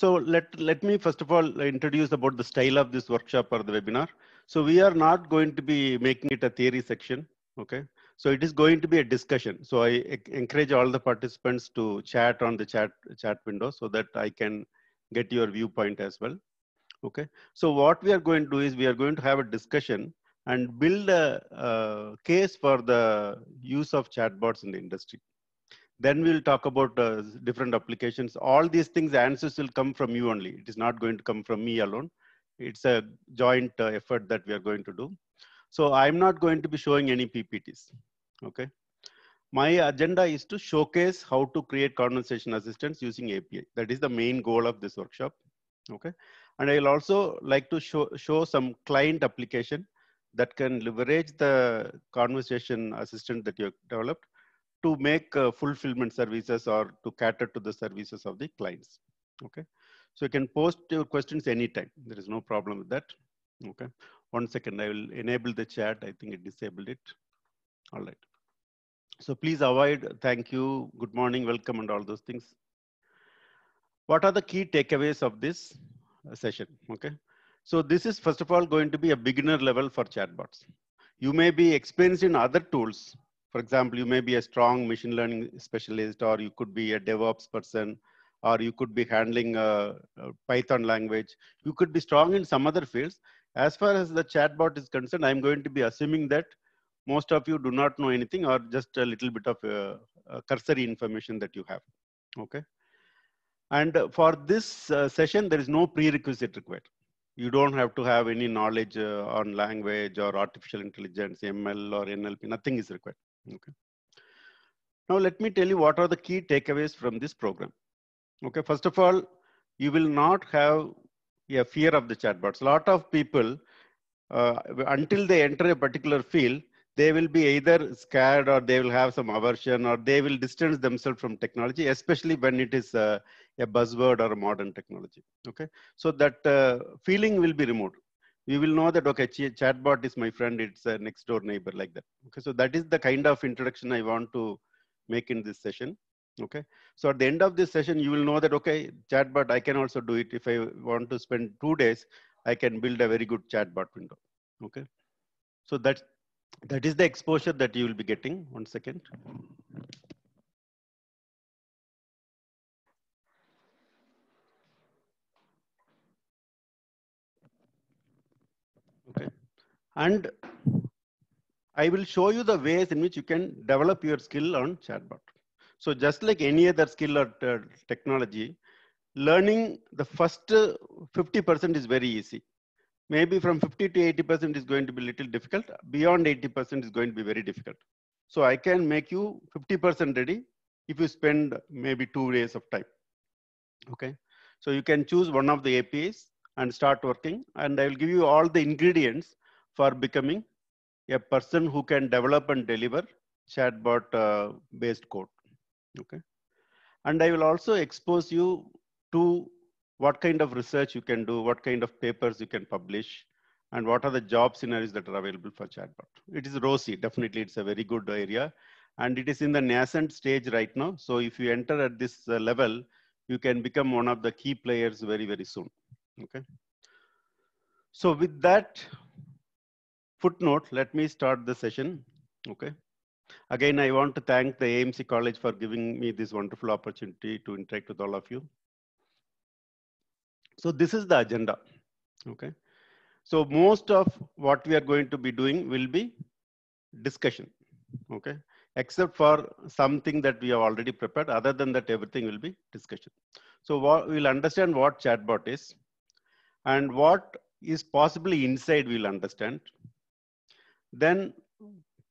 So let, let me first of all introduce about the style of this workshop or the webinar. So we are not going to be making it a theory section, okay? So it is going to be a discussion. So I encourage all the participants to chat on the chat, chat window so that I can get your viewpoint as well, okay? So what we are going to do is we are going to have a discussion and build a, a case for the use of chatbots in the industry, then we'll talk about uh, different applications. All these things, answers will come from you only. It is not going to come from me alone. It's a joint uh, effort that we are going to do. So I'm not going to be showing any PPTs, okay? My agenda is to showcase how to create conversation assistants using API. That is the main goal of this workshop, okay? And I'll also like to show, show some client application that can leverage the conversation assistant that you developed to make uh, fulfillment services or to cater to the services of the clients. Okay. So you can post your questions anytime. There is no problem with that. Okay. One second, I will enable the chat. I think it disabled it. All right. So please avoid thank you, good morning, welcome, and all those things. What are the key takeaways of this uh, session? Okay. So this is first of all going to be a beginner level for chatbots. You may be experienced in other tools, for example, you may be a strong machine learning specialist, or you could be a DevOps person, or you could be handling a, a, Python language. You could be strong in some other fields. As far as the chatbot is concerned, I'm going to be assuming that most of you do not know anything or just a little bit of uh, uh, cursory information that you have, okay? And for this uh, session, there is no prerequisite required. You don't have to have any knowledge uh, on language or artificial intelligence, ML or NLP, nothing is required. Okay. Now let me tell you what are the key takeaways from this program. Okay, first of all, you will not have a fear of the chatbots. A lot of people, uh, until they enter a particular field, they will be either scared or they will have some aversion or they will distance themselves from technology, especially when it is uh, a buzzword or a modern technology. Okay, so that uh, feeling will be removed. We will know that, okay, chatbot is my friend, it's a next door neighbor like that. Okay, so that is the kind of introduction I want to make in this session. Okay, so at the end of this session, you will know that, okay, chatbot, I can also do it. If I want to spend two days, I can build a very good chatbot window. Okay, so that's, that is the exposure that you will be getting. One second. And I will show you the ways in which you can develop your skill on chatbot. So just like any other skill or uh, technology, learning the first 50% uh, is very easy. Maybe from 50 to 80% is going to be little difficult. Beyond 80% is going to be very difficult. So I can make you 50% ready if you spend maybe two days of time. Okay. So you can choose one of the APIs and start working. And I will give you all the ingredients for becoming a person who can develop and deliver chatbot uh, based code okay and i will also expose you to what kind of research you can do what kind of papers you can publish and what are the job scenarios that are available for chatbot it is rosy definitely it's a very good area and it is in the nascent stage right now so if you enter at this uh, level you can become one of the key players very very soon okay so with that footnote, let me start the session. Okay. Again, I want to thank the AMC College for giving me this wonderful opportunity to interact with all of you. So this is the agenda. Okay. So most of what we are going to be doing will be discussion. Okay. Except for something that we have already prepared. Other than that, everything will be discussion. So we'll understand what chatbot is and what is possibly inside we'll understand then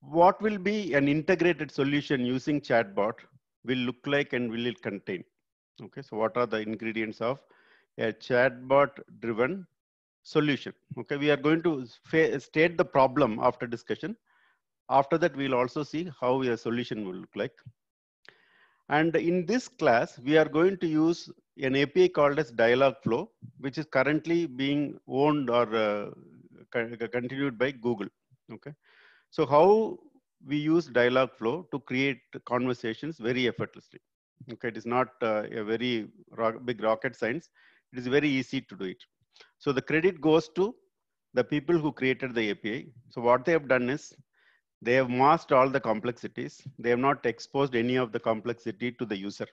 what will be an integrated solution using chatbot will look like and will it contain? Okay, so what are the ingredients of a chatbot driven solution? Okay, we are going to state the problem after discussion. After that, we'll also see how a solution will look like. And in this class, we are going to use an API called as Dialogflow, which is currently being owned or uh, continued by Google. Okay. So how we use dialogue flow to create conversations very effortlessly. Okay, it is not uh, a very rock, big rocket science. It is very easy to do it. So the credit goes to the people who created the API. So what they have done is they have masked all the complexities. They have not exposed any of the complexity to the user.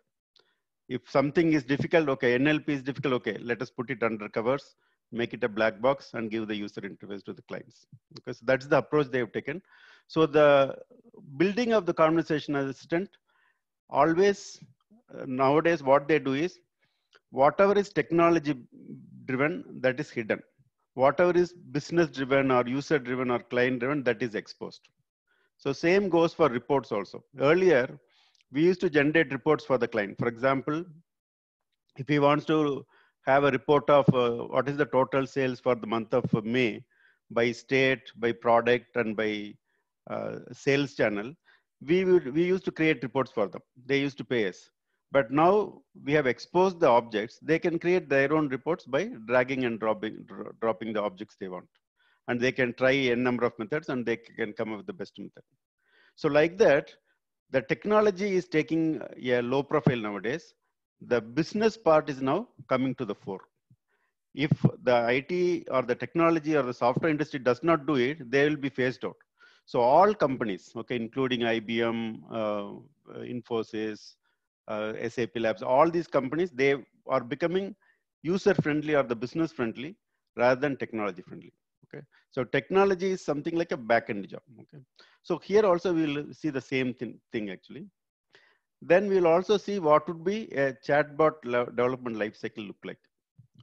If something is difficult, okay, NLP is difficult, okay, let us put it under covers make it a black box and give the user interface to the clients. Because that's the approach they have taken. So the building of the conversation assistant always uh, nowadays what they do is whatever is technology driven that is hidden. Whatever is business driven or user driven or client driven that is exposed. So same goes for reports also. Earlier, we used to generate reports for the client. For example, if he wants to have a report of uh, what is the total sales for the month of May by state, by product, and by uh, sales channel. We, would, we used to create reports for them. They used to pay us. But now we have exposed the objects. They can create their own reports by dragging and dropping, dropping the objects they want. And they can try a number of methods and they can come up with the best method. So like that, the technology is taking a low profile nowadays the business part is now coming to the fore. If the IT or the technology or the software industry does not do it, they will be phased out. So all companies, okay, including IBM, uh, Infosys, uh, SAP Labs, all these companies, they are becoming user friendly or the business friendly rather than technology friendly. Okay, so technology is something like a back end job. Okay, so here also we will see the same thing, thing actually. Then we'll also see what would be a chatbot development lifecycle look like.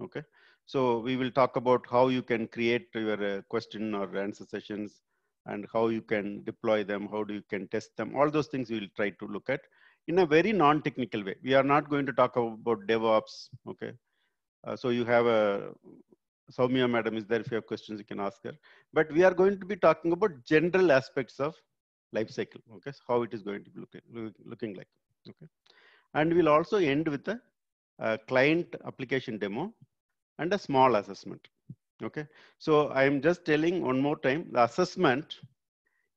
Okay. So we will talk about how you can create your uh, question or answer sessions and how you can deploy them, how do you can test them. All those things we will try to look at in a very non-technical way. We are not going to talk about DevOps. Okay. Uh, so you have a Soumya madam is there. If you have questions, you can ask her. But we are going to be talking about general aspects of life cycle. Okay, so how it is going to be looking, looking like. Okay. And we'll also end with a, a client application demo and a small assessment. Okay. So I'm just telling one more time, the assessment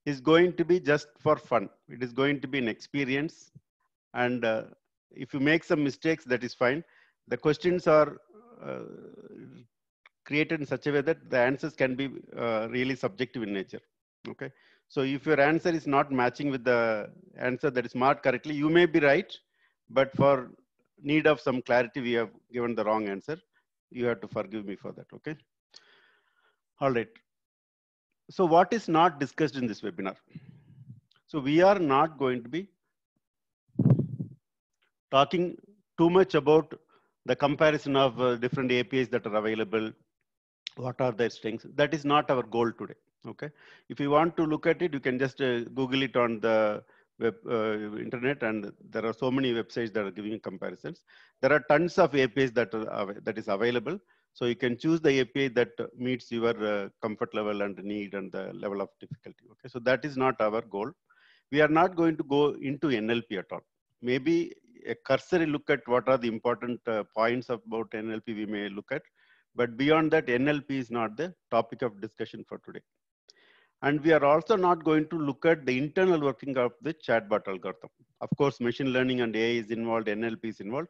is going to be just for fun. It is going to be an experience. And uh, if you make some mistakes, that is fine. The questions are uh, created in such a way that the answers can be uh, really subjective in nature. Okay. So if your answer is not matching with the answer that is marked correctly, you may be right, but for need of some clarity, we have given the wrong answer. You have to forgive me for that, okay? All right. So what is not discussed in this webinar? So we are not going to be talking too much about the comparison of uh, different APIs that are available, what are their strengths. That is not our goal today. Okay. If you want to look at it, you can just uh, Google it on the web, uh, internet and there are so many websites that are giving comparisons. There are tons of APIs that, uh, are, that is available. So you can choose the API that meets your uh, comfort level and need and the level of difficulty. Okay, so that is not our goal. We are not going to go into NLP at all. Maybe a cursory look at what are the important uh, points about NLP we may look at, but beyond that, NLP is not the topic of discussion for today. And we are also not going to look at the internal working of the chatbot algorithm. Of course, machine learning and AI is involved, NLP is involved,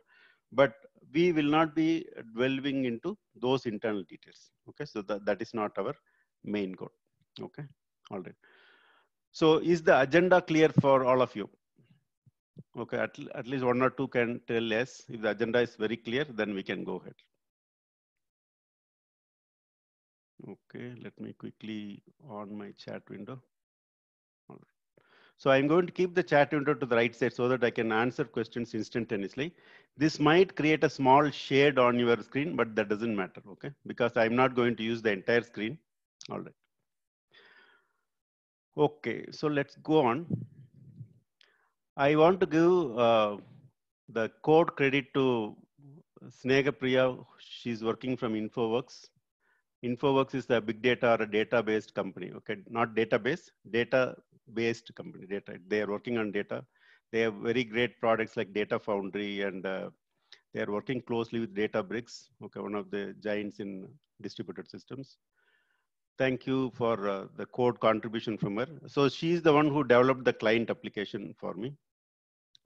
but we will not be delving into those internal details. Okay, so that, that is not our main goal. Okay, all right. So is the agenda clear for all of you? Okay, at, at least one or two can tell us. If the agenda is very clear, then we can go ahead. Okay, let me quickly on my chat window. So I'm going to keep the chat window to the right side so that I can answer questions instantaneously. This might create a small shade on your screen, but that doesn't matter, okay? Because I'm not going to use the entire screen. All right. Okay, so let's go on. I want to give uh, the code credit to Snegapriya. Priya. She's working from InfoWorks. Infoworks is a big data or a data-based company. Okay, not database, data-based company. Data. They are working on data. They have very great products like Data Foundry, and uh, they are working closely with Databricks. Okay, one of the giants in distributed systems. Thank you for uh, the code contribution from her. So she's the one who developed the client application for me.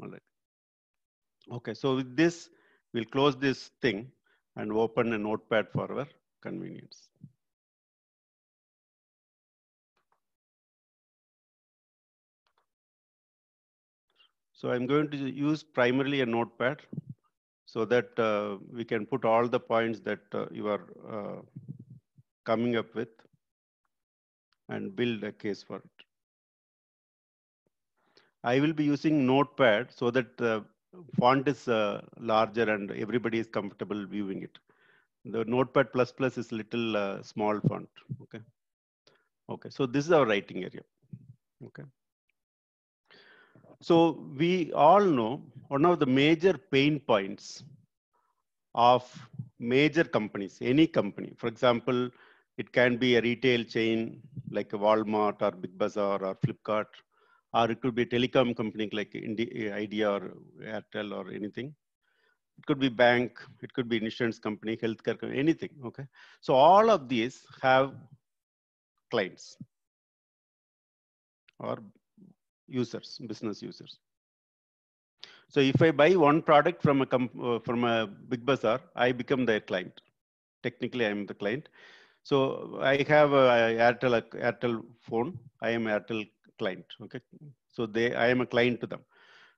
All right. Okay, so with this, we'll close this thing and open a notepad for her convenience. So I'm going to use primarily a notepad so that uh, we can put all the points that uh, you are uh, coming up with and build a case for it. I will be using notepad so that the uh, font is uh, larger and everybody is comfortable viewing it. The notepad plus plus is little uh, small font. Okay. Okay. So this is our writing area. Okay. So we all know one of the major pain points of major companies, any company. For example, it can be a retail chain like Walmart or Big Bazaar or Flipkart, or it could be a telecom company like India, Idea or Airtel or anything it could be bank, it could be insurance company, healthcare company, anything, okay? So all of these have clients or users, business users. So if I buy one product from a, uh, from a big bazaar, I become their client. Technically, I'm the client. So I have a Airtel, Airtel phone. I am Airtel client. Okay. So they, I am a client to them.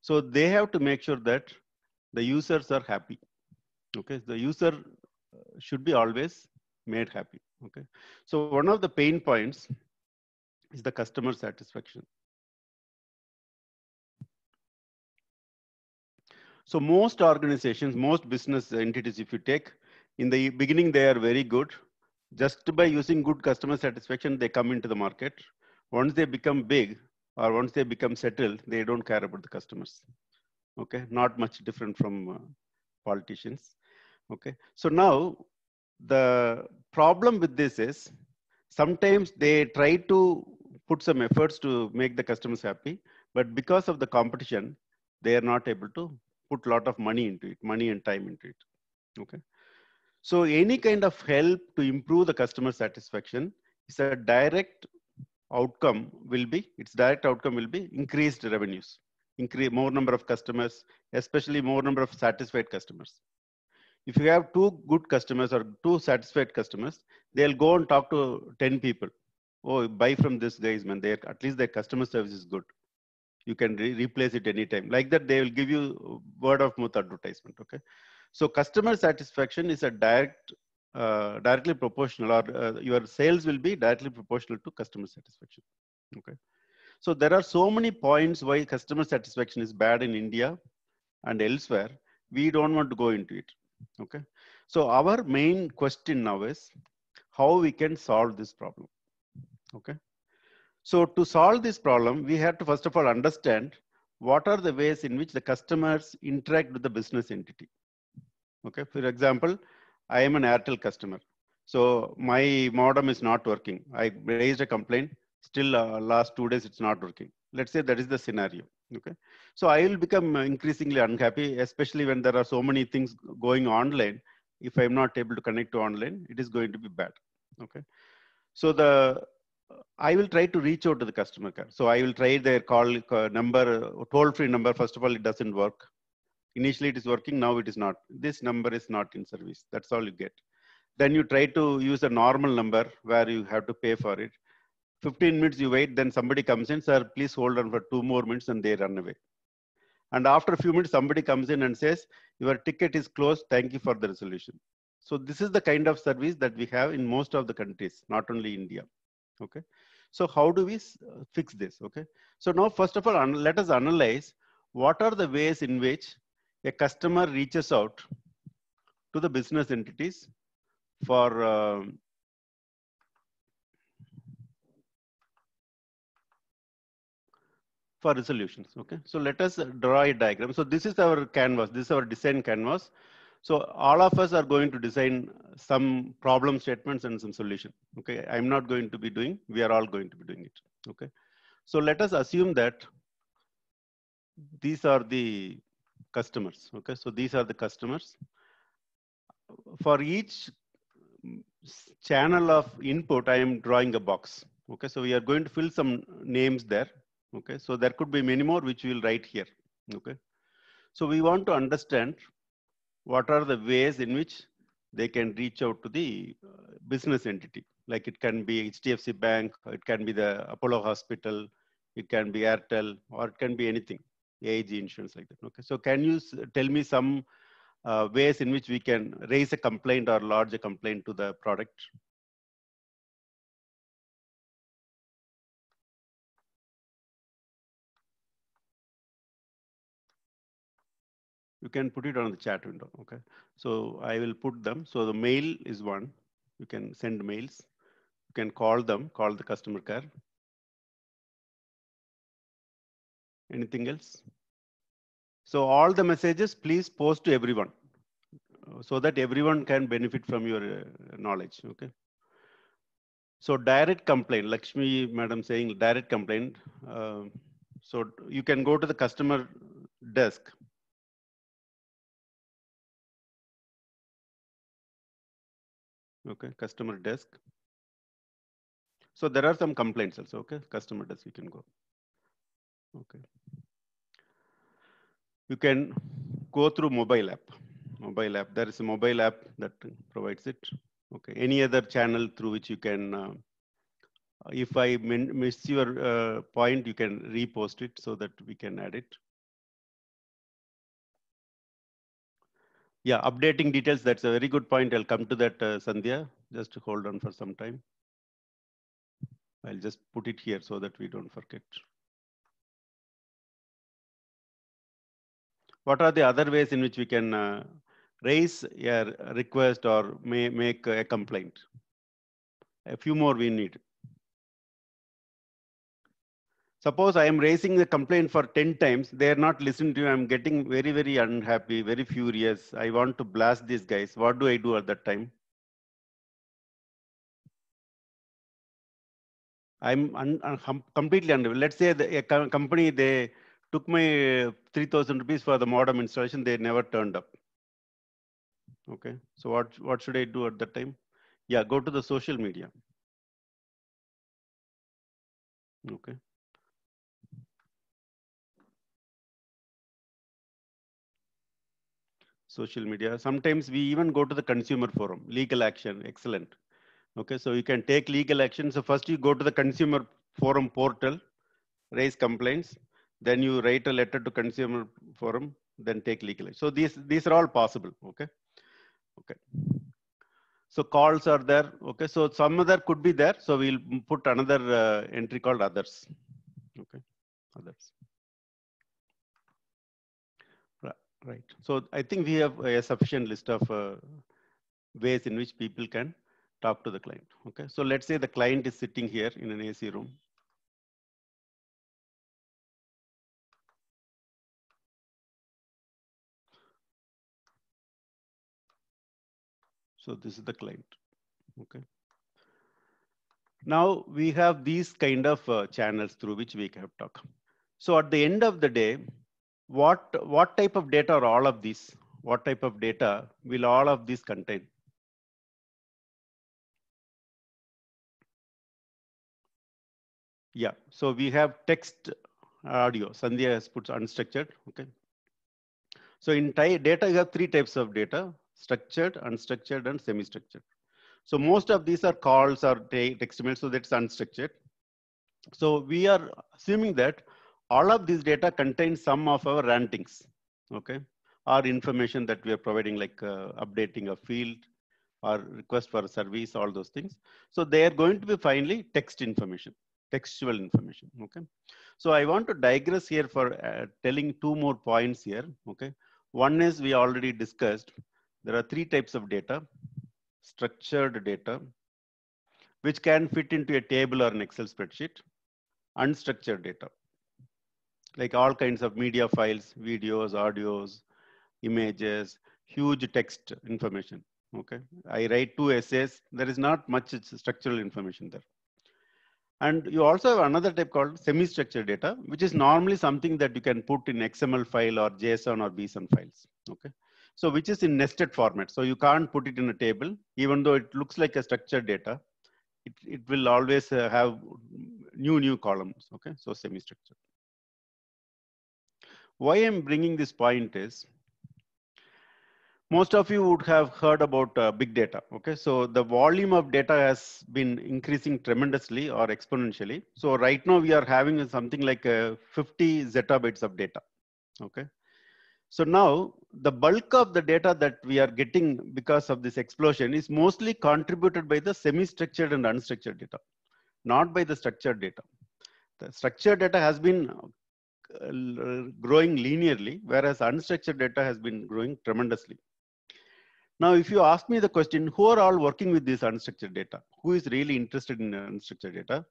So they have to make sure that the users are happy okay the user uh, should be always made happy okay so one of the pain points is the customer satisfaction so most organizations most business entities if you take in the beginning they are very good just by using good customer satisfaction they come into the market once they become big or once they become settled they don't care about the customers okay not much different from uh, politicians okay so now the problem with this is sometimes they try to put some efforts to make the customers happy but because of the competition they are not able to put a lot of money into it money and time into it okay so any kind of help to improve the customer satisfaction is a direct outcome will be its direct outcome will be increased revenues increase more number of customers, especially more number of satisfied customers. If you have two good customers or two satisfied customers, they'll go and talk to 10 people. Oh, buy from this guys, man. They at least their customer service is good. You can re replace it anytime. Like that, they will give you word of mouth advertisement. Okay, so customer satisfaction is a direct, uh, directly proportional, or uh, your sales will be directly proportional to customer satisfaction. Okay. So there are so many points why customer satisfaction is bad in India and elsewhere. We don't want to go into it. Okay. So our main question now is how we can solve this problem. Okay. So to solve this problem, we have to first of all understand what are the ways in which the customers interact with the business entity. Okay. For example, I am an Airtel customer. So my modem is not working. I raised a complaint still uh, last two days it's not working let's say that is the scenario okay so i will become increasingly unhappy especially when there are so many things going online if i'm not able to connect to online it is going to be bad okay so the I will try to reach out to the customer care. So I will try their call uh, number, uh, toll free number. First of all, it doesn't work. Initially, it is working. Now it is not. This number is not in service. That's all you get. Then you try to use a normal number where you have to pay for it. 15 minutes you wait, then somebody comes in, sir, please hold on for two more minutes and they run away. And after a few minutes, somebody comes in and says, your ticket is closed, thank you for the resolution. So this is the kind of service that we have in most of the countries, not only India, okay? So how do we uh, fix this, okay? So now, first of all, let us analyze what are the ways in which a customer reaches out to the business entities for uh, for resolutions. Okay, so let us draw a diagram. So this is our canvas. This is our design canvas. So all of us are going to design some problem statements and some solution. Okay, I'm not going to be doing, we are all going to be doing it. Okay, so let us assume that these are the customers. Okay, so these are the customers. For each channel of input, I am drawing a box. Okay, so we are going to fill some names there. Okay, so there could be many more which we will write here. Okay, so we want to understand what are the ways in which they can reach out to the uh, business entity. Like it can be HDFC Bank, it can be the Apollo Hospital, it can be Airtel, or it can be anything, AIG insurance like that. Okay, so can you tell me some uh, ways in which we can raise a complaint or lodge a complaint to the product? You can put it on the chat window, okay? So I will put them. So the mail is one. You can send mails. You can call them, call the customer care. Anything else? So all the messages, please post to everyone so that everyone can benefit from your uh, knowledge, okay? So direct complaint, Lakshmi madam saying direct complaint. Uh, so you can go to the customer desk Okay, customer desk. So there are some complaints also, okay? Customer desk, you can go. Okay. You can go through mobile app. Mobile app, there is a mobile app that provides it. Okay, any other channel through which you can, uh, if I miss your uh, point, you can repost it so that we can add it. Yeah, updating details, that's a very good point. I'll come to that, uh, Sandhya. Just hold on for some time. I'll just put it here so that we don't forget. What are the other ways in which we can uh, raise a request or may make a complaint? A few more we need. Suppose I am raising the complaint for 10 times, they are not listening to you. I'm getting very, very unhappy, very furious. I want to blast these guys. What do I do at that time? I'm un un completely under. Let's say the, a company, they took my 3000 rupees for the modem installation. They never turned up. Okay. So what, what should I do at that time? Yeah, go to the social media. Okay. social media. Sometimes we even go to the consumer forum, legal action, excellent. Okay, so you can take legal action. So first you go to the consumer forum portal, raise complaints, then you write a letter to consumer forum, then take legal action. So these, these are all possible, okay? Okay. So calls are there, okay? So some other could be there. So we'll put another uh, entry called others, okay? Others. Right. So I think we have uh, a sufficient list of uh, ways in which people can talk to the client. Okay. So let's say the client is sitting here in an AC room. So this is the client. Okay. Now we have these kind of uh, channels through which we can talk. So at the end of the day, what what type of data are all of these what type of data will all of these contain yeah so we have text audio sandhya has put unstructured okay so in data you have three types of data structured unstructured and semi structured so most of these are calls or text emails so that's unstructured so we are assuming that all of this data contains some of our rantings, okay? our information that we are providing like uh, updating a field or request for a service, all those things. So they are going to be finally text information, textual information, okay? So I want to digress here for uh, telling two more points here, okay? One is we already discussed, there are three types of data, structured data, which can fit into a table or an Excel spreadsheet, unstructured data like all kinds of media files, videos, audios, images, huge text information. Okay, I write two essays. There is not much structural information there. And you also have another type called semi-structured data, which is normally something that you can put in XML file or JSON or BSON files. Okay. So which is in nested format. So you can't put it in a table, even though it looks like a structured data. It, it will always uh, have new, new columns. Okay. So semi-structured. Why I'm bringing this point is, most of you would have heard about uh, big data okay so the volume of data has been increasing tremendously or exponentially so right now we are having something like uh, 50 zettabytes of data okay so now the bulk of the data that we are getting because of this explosion is mostly contributed by the semi structured and unstructured data not by the structured data the structured data has been growing linearly, whereas unstructured data has been growing tremendously. Now, if you ask me the question, who are all working with this unstructured data? Who is really interested in unstructured data?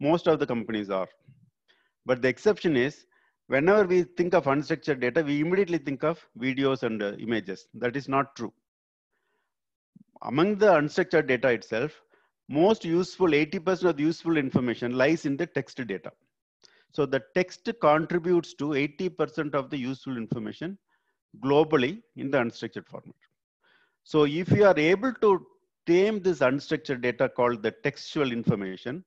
Most of the companies are. But the exception is, whenever we think of unstructured data, we immediately think of videos and uh, images. That is not true. Among the unstructured data itself, most useful, 80% of the useful information lies in the text data. So the text contributes to 80% of the useful information globally in the unstructured format. So if you are able to tame this unstructured data called the textual information,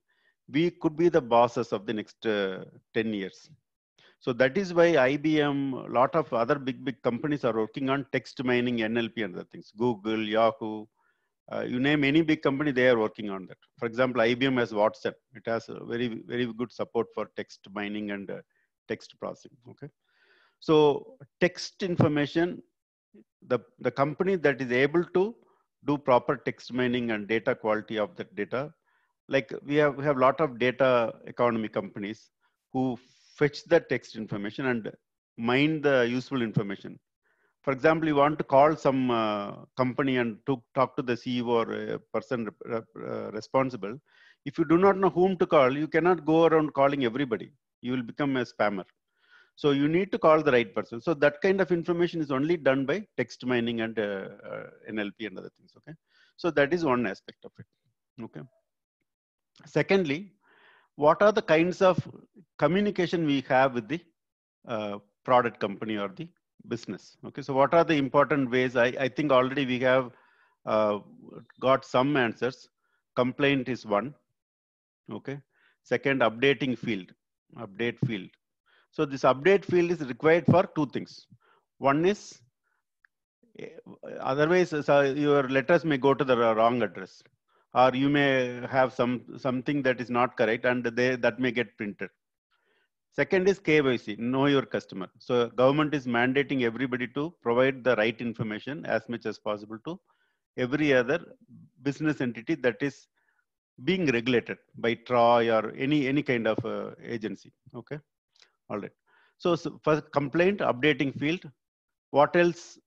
we could be the bosses of the next uh, 10 years. So that is why IBM, a lot of other big, big companies are working on text mining, NLP and other things, Google, Yahoo, uh, you name any big company, they are working on that. For example, IBM has WhatsApp. It has very, very good support for text mining and uh, text processing. Okay, so text information, the the company that is able to do proper text mining and data quality of that data, like we have we have a lot of data economy companies who fetch the text information and mine the useful information for example, you want to call some uh, company and to talk to the CEO or a person uh, responsible. If you do not know whom to call, you cannot go around calling everybody. You will become a spammer. So you need to call the right person. So that kind of information is only done by text mining and uh, uh NLP and other things. Okay. So that is one aspect of it. Okay. Secondly, what are the kinds of communication we have with the uh, product company or the business. Okay, so what are the important ways? I, I think already we have uh, got some answers. Complaint is one. Okay, second updating field, update field. So this update field is required for two things. One is eh, otherwise uh, so your letters may go to the wrong address or you may have some something that is not correct and they that may get printed Second is KYC, know your customer. So government is mandating everybody to provide the right information as much as possible to every other business entity that is being regulated by Troy or any, any kind of uh, agency, okay? All right. So, so for complaint updating field, what else,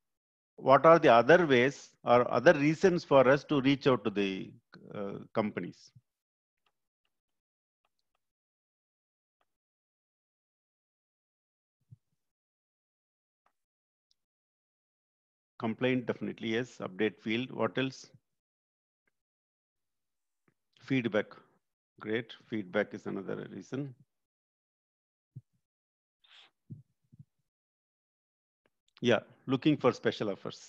what are the other ways or other reasons for us to reach out to the uh, companies? complaint definitely yes update field what else feedback great feedback is another reason yeah looking for special offers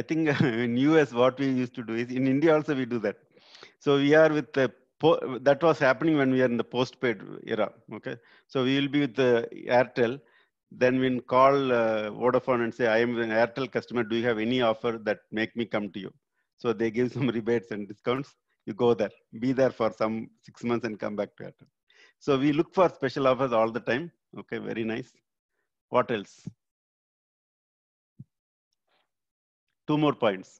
i think in us what we used to do is in india also we do that so we are with the that was happening when we are in the postpaid era okay so we will be with the airtel then we'll call uh, Vodafone and say, I am an Airtel customer. Do you have any offer that make me come to you? So they give some rebates and discounts. You go there, be there for some six months and come back to Airtel. So we look for special offers all the time. Okay, very nice. What else? Two more points.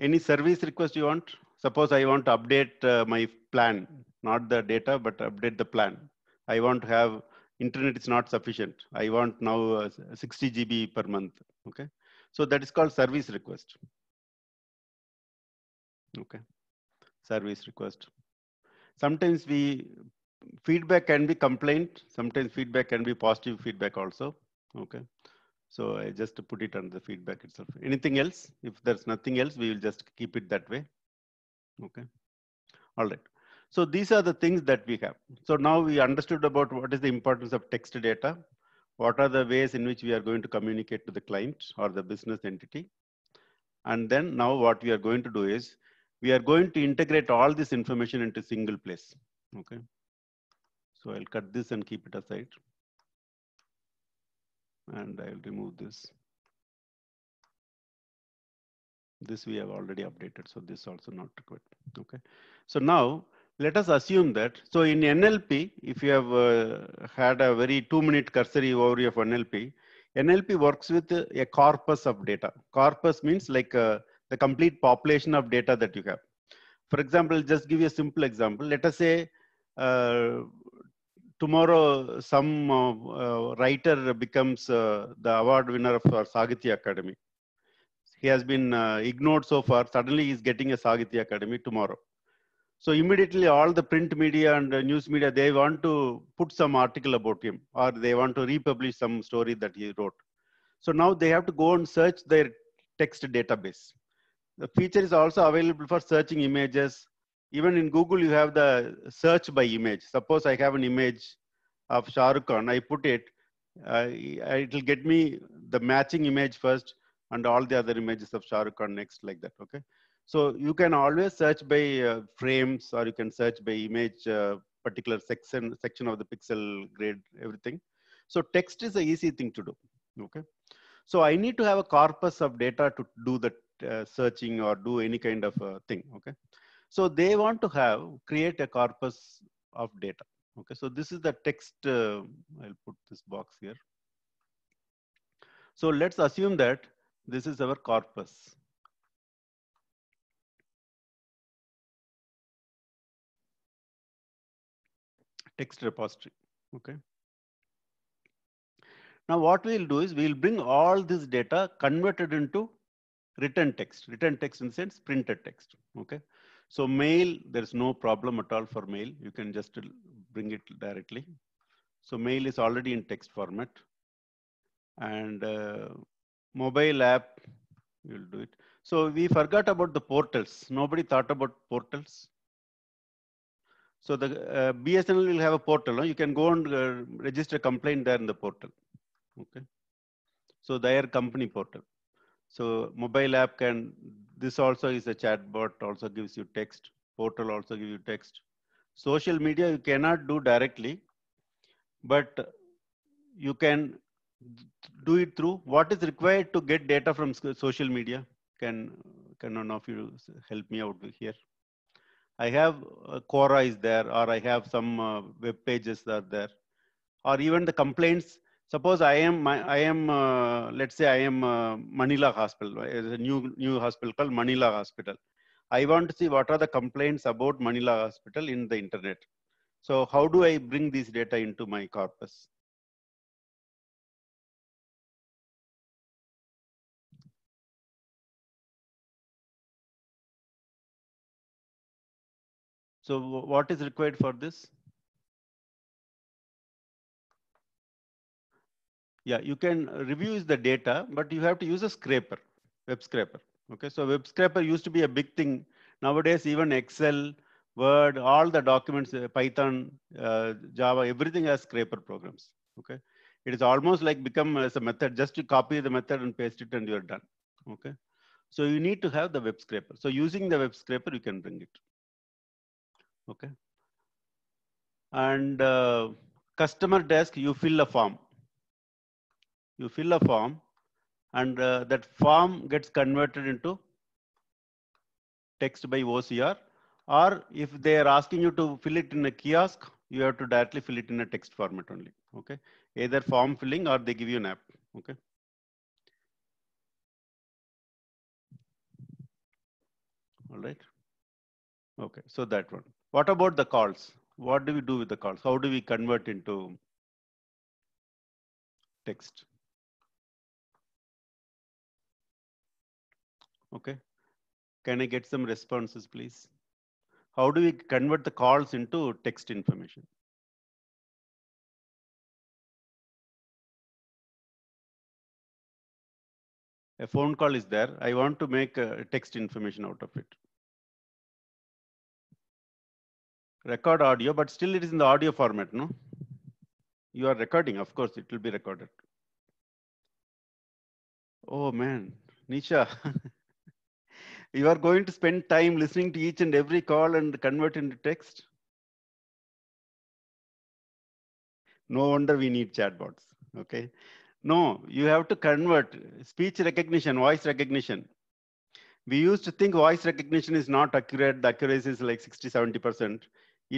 Any service request you want? Suppose I want to update uh, my plan, not the data, but update the plan. I want to have internet is not sufficient. I want now uh, 60 GB per month. Okay. So that is called service request. Okay. Service request. Sometimes we feedback can be complaint. Sometimes feedback can be positive feedback also. Okay. So I just put it under the feedback itself. Anything else? If there's nothing else, we will just keep it that way. Okay. All right. So these are the things that we have. So now we understood about what is the importance of text data, what are the ways in which we are going to communicate to the client or the business entity. And then now what we are going to do is we are going to integrate all this information into single place. Okay. So I'll cut this and keep it aside. And I'll remove this. This we have already updated, so this also not required, okay? So now, let us assume that, so in NLP, if you have uh, had a very two minute cursory overview of NLP, NLP works with a corpus of data. Corpus means like uh, the complete population of data that you have. For example, just give you a simple example. Let us say uh, tomorrow some uh, uh writer becomes uh, the award winner of our Sahitya Academy he has been uh, ignored so far. Suddenly he's getting a Sahitya Academy tomorrow. So immediately all the print media and uh, news media, they want to put some article about him or they want to republish some story that he wrote. So now they have to go and search their text database. The feature is also available for searching images. Even in Google, you have the search by image. Suppose I have an image of Shah Rukh Khan, I put it, uh, it'll get me the matching image first and all the other images of Shah Khan next like that, okay? So you can always search by uh, frames or you can search by image, uh, particular section, section of the pixel grade, everything. So text is an easy thing to do, okay? So I need to have a corpus of data to do the uh, searching or do any kind of uh, thing, okay? So they want to have, create a corpus of data, okay? So this is the text, uh, I'll put this box here. So let's assume that this is our corpus. Text repository, okay? Now what we'll do is we'll bring all this data converted into written text, written text in sense printed text, okay? So mail, there's no problem at all for mail. You can just bring it directly. So mail is already in text format. And uh, mobile app, we'll do it. So we forgot about the portals. Nobody thought about portals. So the uh, BSNL will have a portal. You can go and uh, register a complaint there in the portal. Okay. So their company portal. So mobile app can, this also is a chatbot, also gives you text. Portal also give you text. Social media you cannot do directly, but you can do it through what is required to get data from social media can can one of you help me out here i have uh, quora is there or i have some uh, web pages that are there or even the complaints suppose i am my, i am uh, let's say i am uh, manila hospital is a new new hospital called manila hospital i want to see what are the complaints about manila hospital in the internet so how do i bring this data into my corpus So what is required for this? Yeah, you can review the data, but you have to use a scraper, web scraper. Okay, so web scraper used to be a big thing. Nowadays, even Excel, Word, all the documents, uh, Python, uh, Java, everything has scraper programs. Okay, it is almost like become as a method, just to copy the method and paste it and you're done. Okay, so you need to have the web scraper. So using the web scraper, you can bring it. Okay. And uh, customer desk, you fill a form. You fill a form and uh, that form gets converted into text by OCR or if they are asking you to fill it in a kiosk, you have to directly fill it in a text format only. Okay. Either form filling or they give you an app. Okay. All right. Okay. So that one. What about the calls? What do we do with the calls? How do we convert into text? Okay. Can I get some responses, please? How do we convert the calls into text information? A phone call is there. I want to make uh, text information out of it. record audio, but still it is in the audio format, no? You are recording, of course, it will be recorded. Oh man, Nisha, you are going to spend time listening to each and every call and convert into text? No wonder we need chatbots, okay? No, you have to convert speech recognition, voice recognition. We used to think voice recognition is not accurate. The accuracy is like 60, 70%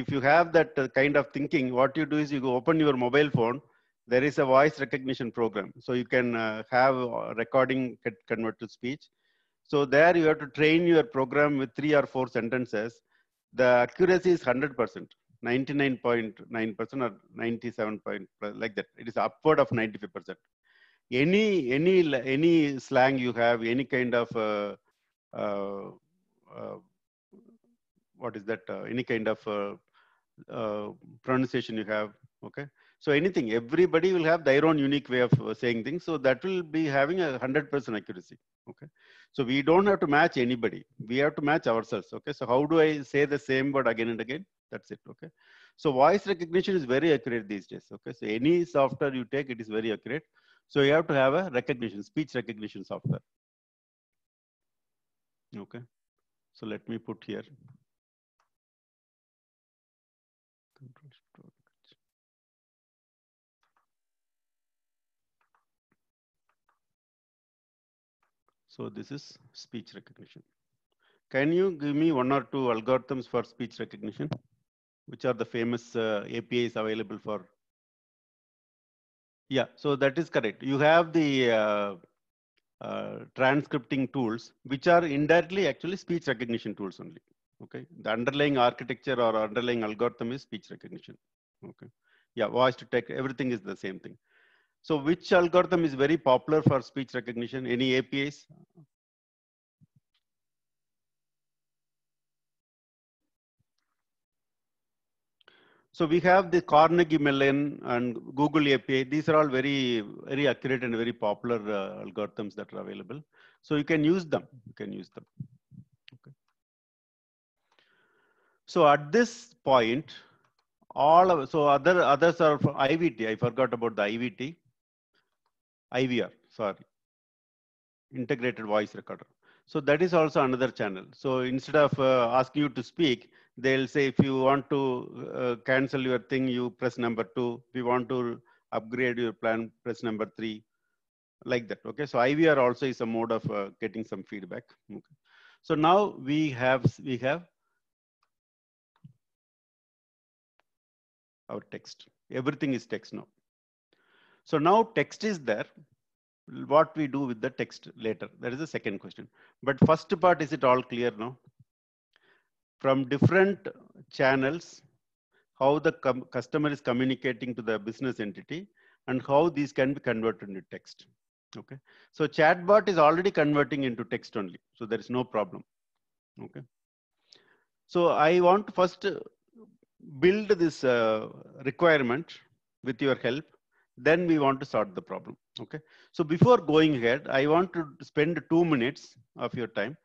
if you have that uh, kind of thinking, what you do is you go open your mobile phone. There is a voice recognition program. So you can uh, have uh, recording convert to speech. So there you have to train your program with three or four sentences. The accuracy is 100%, 99.9% .9 or 97 point, uh, like that. It is upward of 95%. Any, any, any slang you have, any kind of uh, uh, what is that uh, any kind of uh, uh, pronunciation you have okay so anything everybody will have their own unique way of uh, saying things so that will be having a 100% accuracy okay so we don't have to match anybody we have to match ourselves okay so how do i say the same word again and again that's it okay so voice recognition is very accurate these days okay so any software you take it is very accurate so you have to have a recognition speech recognition software okay so let me put here So this is speech recognition. Can you give me one or two algorithms for speech recognition? Which are the famous uh, APIs available for? Yeah, so that is correct. You have the uh, uh, transcripting tools, which are indirectly actually speech recognition tools only. Okay, the underlying architecture or underlying algorithm is speech recognition. Okay, yeah, voice to text, everything is the same thing. So which algorithm is very popular for speech recognition? Any APIs? So we have the Carnegie Mellon and Google API. These are all very, very accurate and very popular uh, algorithms that are available. So you can use them. You can use them. Okay. So at this point, all of, so other others are for IVT. I forgot about the IVT. IVR, sorry, integrated voice recorder. So that is also another channel. So instead of uh, asking you to speak, they'll say, if you want to uh, cancel your thing, you press number two. If you want to upgrade your plan, press number three, like that. Okay, so IVR also is a mode of uh, getting some feedback. Okay. So now we have, we have our text. Everything is text now. So now text is there. What we do with the text later. That is the second question. But first part, is it all clear now? From different channels, how the customer is communicating to the business entity and how these can be converted into text. Okay. So chatbot is already converting into text only. So there is no problem. Okay. So I want to first build this uh, requirement with your help then we want to sort the problem okay so before going ahead i want to spend 2 minutes of your time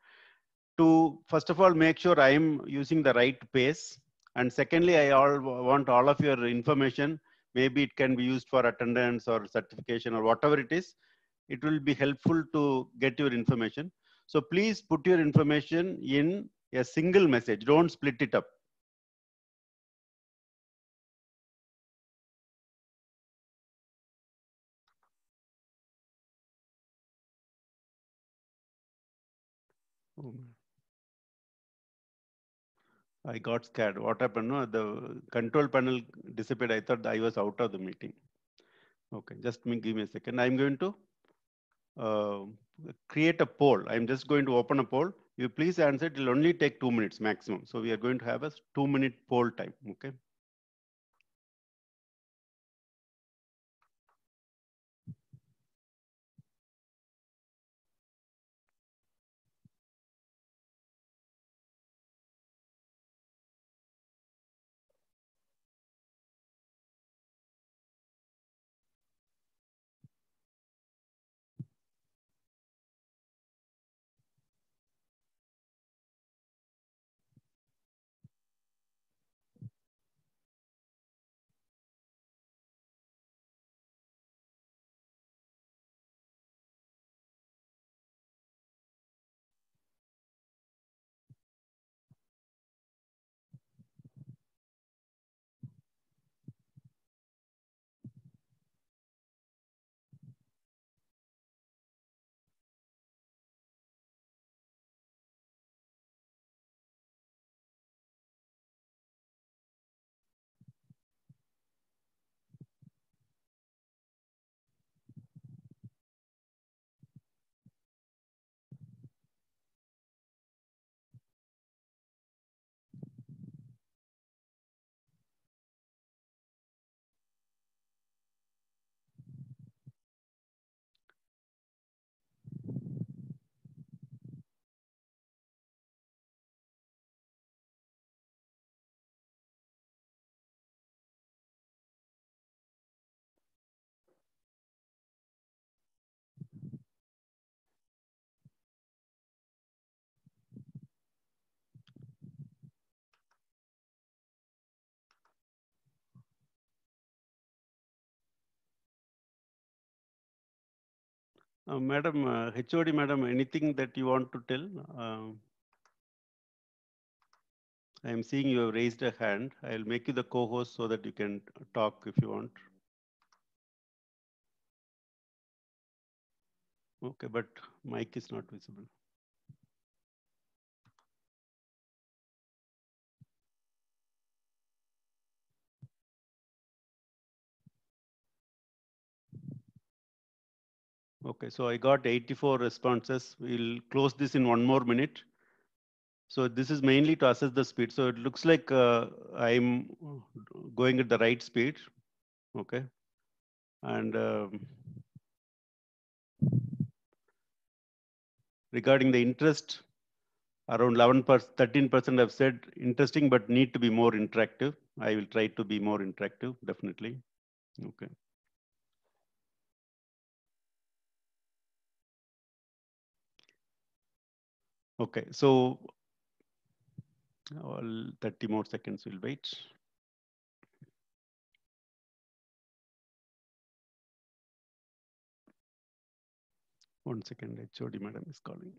to first of all make sure i am using the right pace and secondly i all want all of your information maybe it can be used for attendance or certification or whatever it is it will be helpful to get your information so please put your information in a single message don't split it up I got scared. What happened? No, the control panel disappeared. I thought I was out of the meeting. Okay, just give me a second. I'm going to uh, create a poll. I'm just going to open a poll. You please answer. It will only take two minutes maximum. So we are going to have a two minute poll time. Okay. Uh, madam, uh, HOD, madam, anything that you want to tell? Uh, I am seeing you have raised a hand. I'll make you the co-host so that you can talk if you want. Okay, but mic is not visible. Okay, so I got 84 responses. We'll close this in one more minute. So this is mainly to assess the speed. So it looks like uh, I'm going at the right speed. Okay. And um, regarding the interest, around 11%, 13% have said interesting, but need to be more interactive. I will try to be more interactive, definitely. Okay. Okay, so well, 30 more seconds, we'll wait. One second, HOD madam is calling.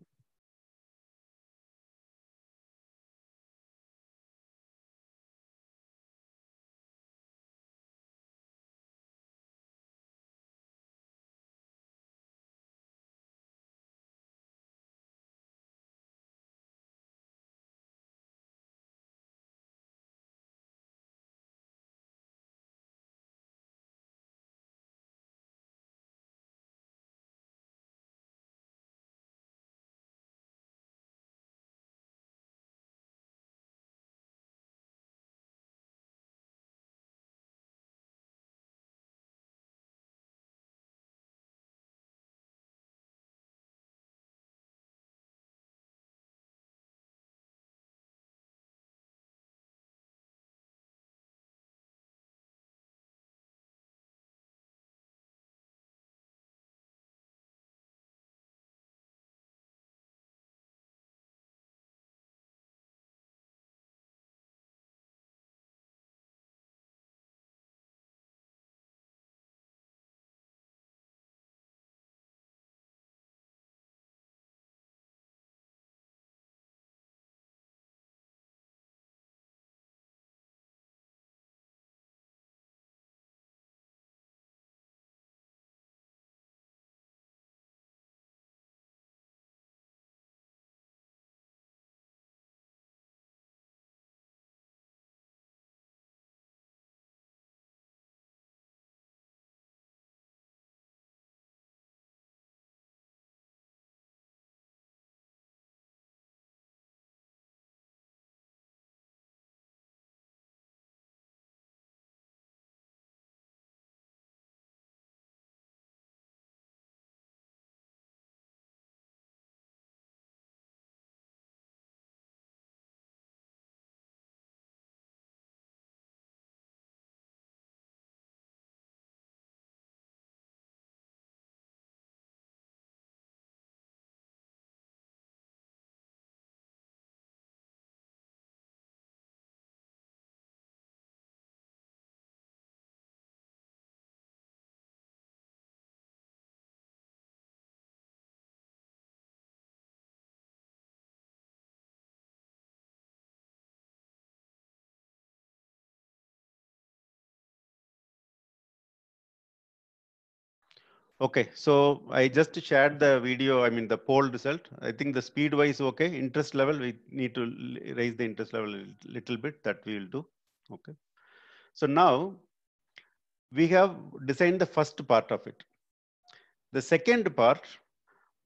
Okay, so I just shared the video, I mean the poll result. I think the speed wise, okay, interest level, we need to raise the interest level a little bit, that we will do, okay. So now we have designed the first part of it. The second part,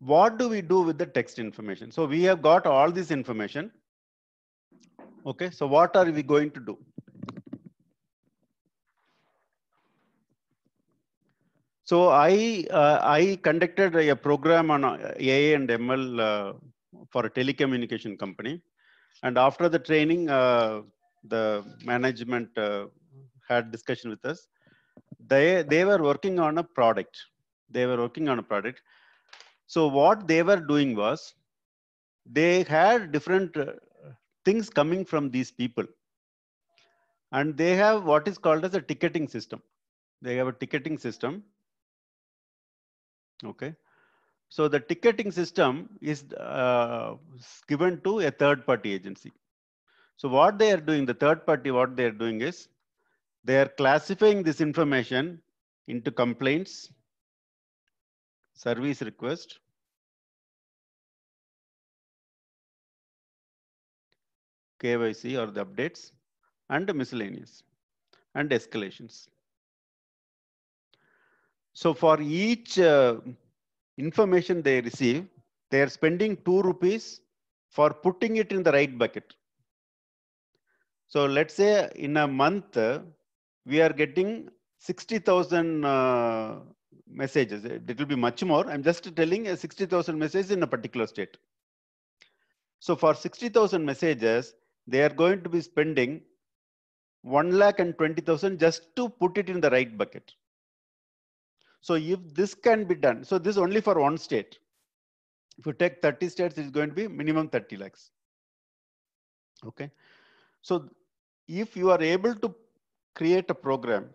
what do we do with the text information? So we have got all this information, okay, so what are we going to do? So I uh, I conducted a program on uh, AI and ML uh, for a telecommunication company, and after the training, uh, the management uh, had discussion with us. They they were working on a product. They were working on a product. So what they were doing was, they had different uh, things coming from these people, and they have what is called as a ticketing system. They have a ticketing system Okay. So the ticketing system is uh, given to a third party agency. So what they are doing, the third party, what they are doing is they are classifying this information into complaints, service request, KYC or the updates and miscellaneous and escalations. So for each uh, information they receive, they are spending two rupees for putting it in the right bucket. So let's say in a month, uh, we are getting 60,000 uh, messages. It will be much more. I'm just telling 60,000 messages in a particular state. So for 60,000 messages, they are going to be spending 1 lakh and 20,000 just to put it in the right bucket. So if this can be done, so this only for one state. If you take 30 states, it's going to be minimum 30 lakhs. Okay. So if you are able to create a program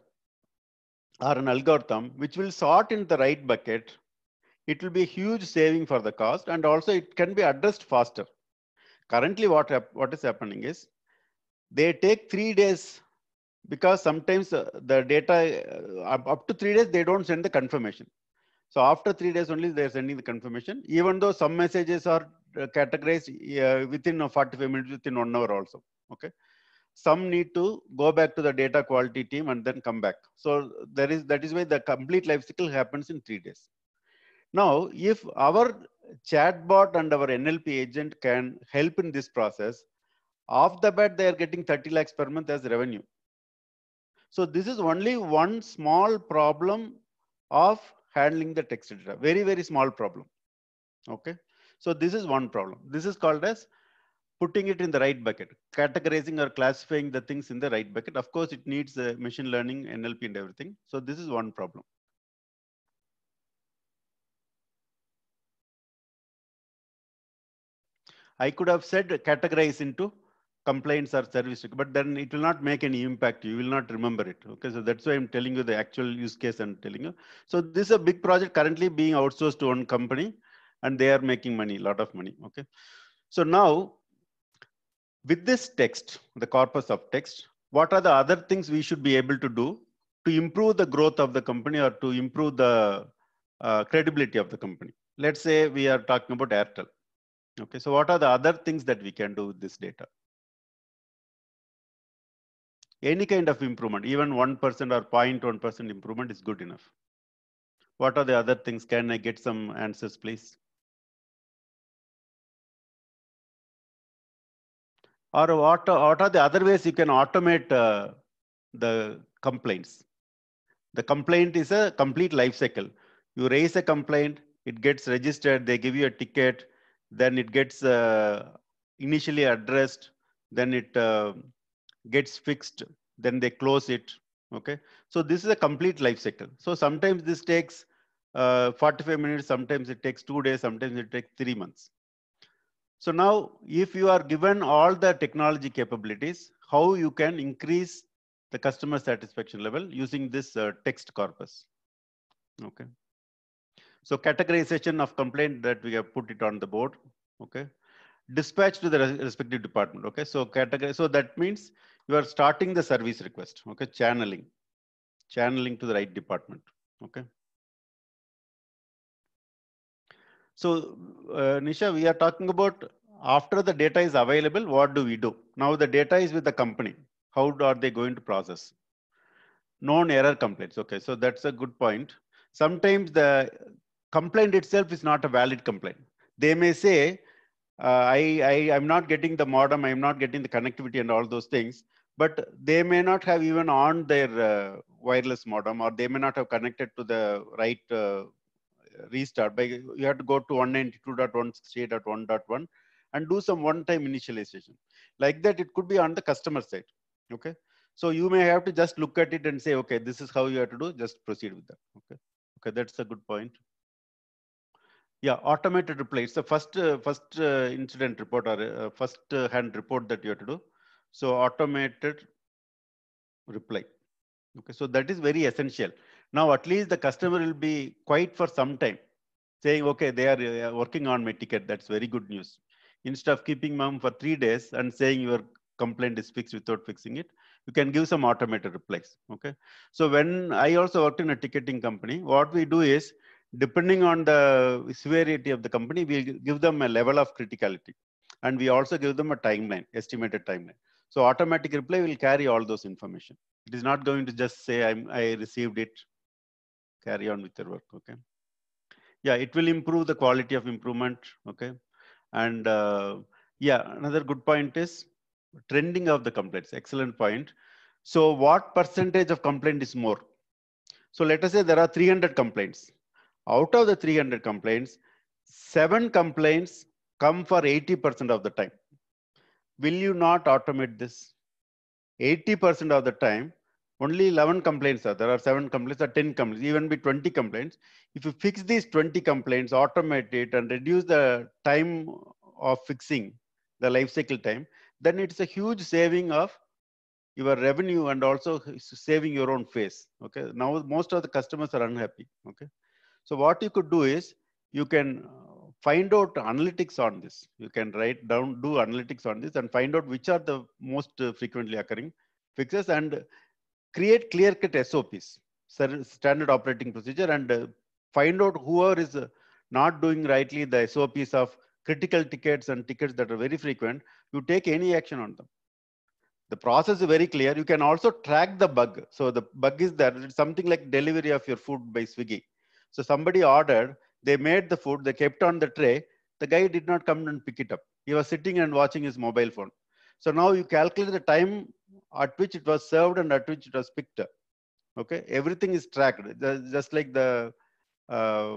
or an algorithm which will sort in the right bucket, it will be a huge saving for the cost and also it can be addressed faster. Currently what, what is happening is they take three days because sometimes uh, the data uh, up to three days they don't send the confirmation so after three days only they're sending the confirmation even though some messages are uh, categorized within 45 minutes within one hour also okay some need to go back to the data quality team and then come back so there is that is why the complete life cycle happens in three days now if our chatbot and our nlp agent can help in this process off the bat they are getting 30 lakhs per month as revenue so this is only one small problem of handling the text data, very, very small problem. Okay. So this is one problem. This is called as putting it in the right bucket, categorizing or classifying the things in the right bucket. Of course, it needs uh, machine learning, NLP and everything. So this is one problem. I could have said categorize into complaints are serviced, but then it will not make any impact. You will not remember it. Okay, so that's why I'm telling you the actual use case I'm telling you. So this is a big project currently being outsourced to one company and they are making money, a lot of money. Okay, so now with this text, the corpus of text, what are the other things we should be able to do to improve the growth of the company or to improve the uh, credibility of the company? Let's say we are talking about Airtel. Okay, so what are the other things that we can do with this data? any kind of improvement, even 1% or 0.1% improvement is good enough. What are the other things? Can I get some answers, please? Or what, what are the other ways you can automate uh, the complaints? The complaint is a complete life cycle. You raise a complaint, it gets registered, they give you a ticket, then it gets uh, initially addressed, then it uh, gets fixed, then they close it. Okay, so this is a complete life cycle. So sometimes this takes uh, 45 minutes, sometimes it takes two days, sometimes it takes three months. So now if you are given all the technology capabilities, how you can increase the customer satisfaction level using this uh, text corpus. Okay. So categorization of complaint that we have put it on the board. Okay. Dispatch to the respective department. Okay. So category. So that means you are starting the service request okay channeling channeling to the right department okay so uh, nisha we are talking about after the data is available what do we do now the data is with the company how are they going to process non error complaints okay so that's a good point sometimes the complaint itself is not a valid complaint they may say uh, I, I I'm not getting the modem, I'm not getting the connectivity and all those things. But they may not have even on their uh, wireless modem, or they may not have connected to the right uh, restart. By you have to go to 192.168.1.1 and do some one-time initialization. Like that, it could be on the customer side. Okay. So you may have to just look at it and say, okay, this is how you have to do, just proceed with that. Okay. Okay, that's a good point. Yeah, automated replies. The first uh, first uh, incident report or uh, first uh, hand report that you have to do. So automated reply. Okay, so that is very essential. Now at least the customer will be quiet for some time, saying, okay, they are working on my ticket. That's very good news. Instead of keeping mum for three days and saying your complaint is fixed without fixing it, you can give some automated replies okay so when i also worked in a ticketing company what we do is depending on the severity of the company, we give them a level of criticality. And we also give them a timeline, estimated timeline. So automatic reply will carry all those information. It is not going to just say, I'm, I received it, carry on with your work, okay? Yeah, it will improve the quality of improvement, okay? And uh, yeah, another good point is trending of the complaints, excellent point. So what percentage of complaint is more? So let us say there are 300 complaints out of the 300 complaints, seven complaints come for 80% of the time. Will you not automate this? 80% of the time, only 11 complaints are there are seven complaints or 10 complaints even be 20 complaints if you fix these 20 complaints automate it and reduce the time of fixing the life cycle time then it's a huge saving of your revenue and also saving your own face okay now most of the customers are unhappy okay so what you could do is you can uh, find out analytics on this. You can write down, do analytics on this and find out which are the most uh, frequently occurring fixes and create clear-cut SOPs, standard operating procedure and uh, find out whoever is not doing rightly the SOPs of critical tickets and tickets that are very frequent, you take any action on them. The process is very clear. You can also track the bug. So the bug is there. It's something like delivery of your food by Swiggy. So somebody ordered, they made the food, they kept on the tray. The guy did not come and pick it up. He was sitting and watching his mobile phone. So now you calculate the time at which it was served and at which it was picked up. Okay, everything is tracked. Just like the uh,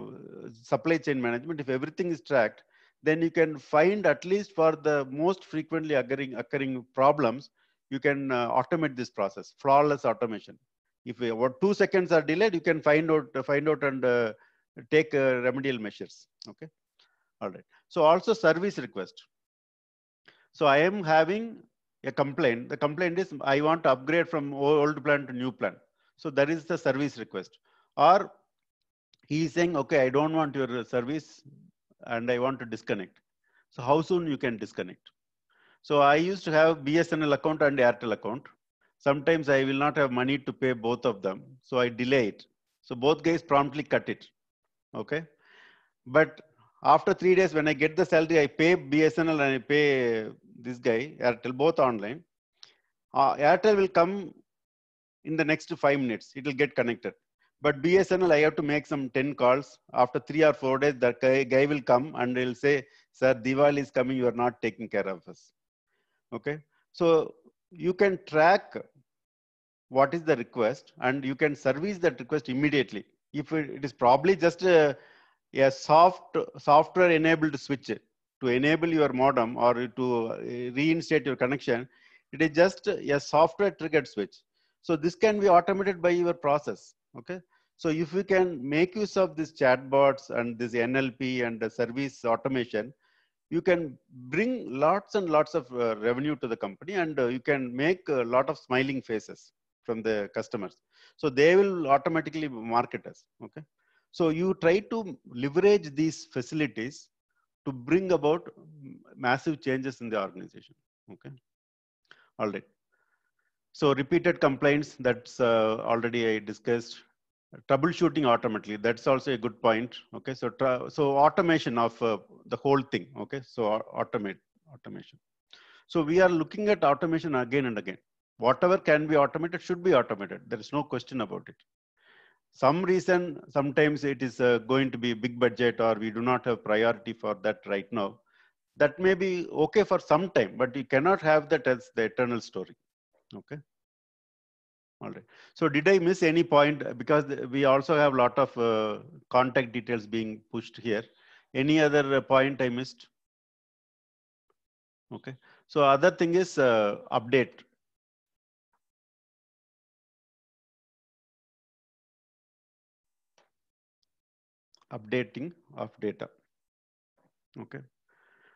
supply chain management, if everything is tracked, then you can find at least for the most frequently occurring occurring problems, you can uh, automate this process, flawless automation. If what two seconds are delayed, you can find out, find out and uh, take uh, remedial measures. Okay. All right. So also service request. So I am having a complaint. The complaint is I want to upgrade from old plan to new plan. So that is the service request. Or he is saying, okay, I don't want your service and I want to disconnect. So how soon you can disconnect? So I used to have BSNL account and Airtel account sometimes I will not have money to pay both of them. So I delay it. So both guys promptly cut it. Okay. But after three days, when I get the salary, I pay BSNL and I pay this guy, Airtel, both online. Uh, Airtel will come in the next five minutes. It will get connected. But BSNL, I have to make some 10 calls. After three or four days, that guy, guy will come and he'll say, Sir, Diwali is coming. You are not taking care of us. Okay. So you can track what is the request and you can service that request immediately. If it is probably just a, a soft software enabled switch to enable your modem or to reinstate your connection, it is just a software triggered switch. So this can be automated by your process. Okay. So if we can make use of these chatbots and this NLP and the service automation, you can bring lots and lots of uh, revenue to the company and uh, you can make a lot of smiling faces from the customers so they will automatically market us okay so you try to leverage these facilities to bring about massive changes in the organization okay all right so repeated complaints that's uh, already i discussed troubleshooting automatically that's also a good point okay so so automation of uh, the whole thing okay so automate automation so we are looking at automation again and again whatever can be automated should be automated there is no question about it some reason sometimes it is uh, going to be big budget or we do not have priority for that right now that may be okay for some time but you cannot have that as the eternal story okay all right. So did I miss any point? Because we also have a lot of uh, contact details being pushed here. Any other uh, point I missed? Okay. So other thing is uh, update. Updating of data. Okay.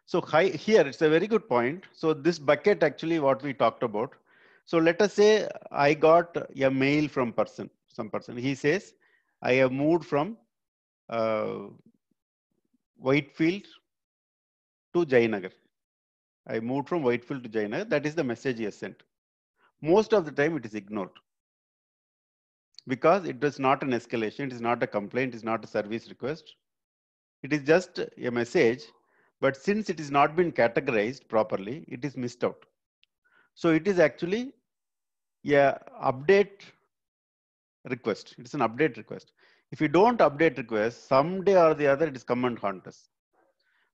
So high, here it's a very good point. So this bucket actually what we talked about so let us say I got a mail from person, some person. He says, I have moved from uh, Whitefield to Jayanagar. I moved from Whitefield to Jayanagar. That is the message he has sent. Most of the time it is ignored because it is not an escalation. It is not a complaint. It is not a service request. It is just a message. But since it is not been categorized properly, it is missed out. So it is actually a update request. It's an update request. If you don't update request, someday or the other, it is command and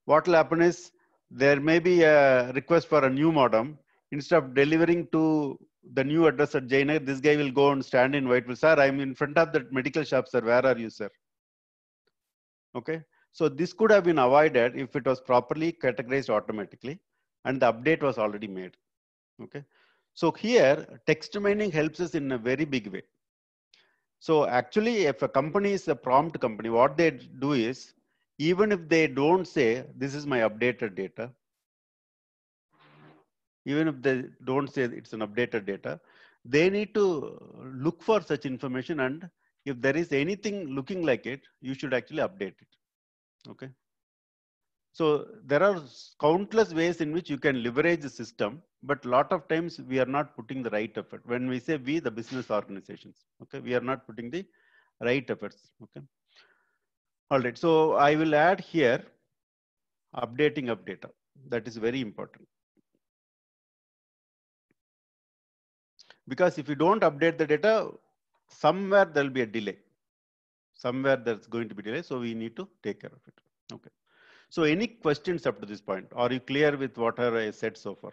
What will happen is there may be a request for a new modem. Instead of delivering to the new address at Jaina, this guy will go and stand in Whiteville. Sir, I'm in front of that medical shop, sir. Where are you, sir? Okay. So this could have been avoided if it was properly categorized automatically and the update was already made. Okay. So here, text mining helps us in a very big way. So actually, if a company is a prompt company, what they do is, even if they don't say, this is my updated data, even if they don't say it's an updated data, they need to look for such information and if there is anything looking like it, you should actually update it. Okay. So there are countless ways in which you can leverage the system, but a lot of times we are not putting the right effort. When we say we, the business organizations, okay, we are not putting the right efforts, okay. All right, so I will add here updating of data. That is very important. Because if you don't update the data, somewhere there'll be a delay. Somewhere there's going to be delay, so we need to take care of it. Okay. So any questions up to this point? Are you clear with what I uh, said so far?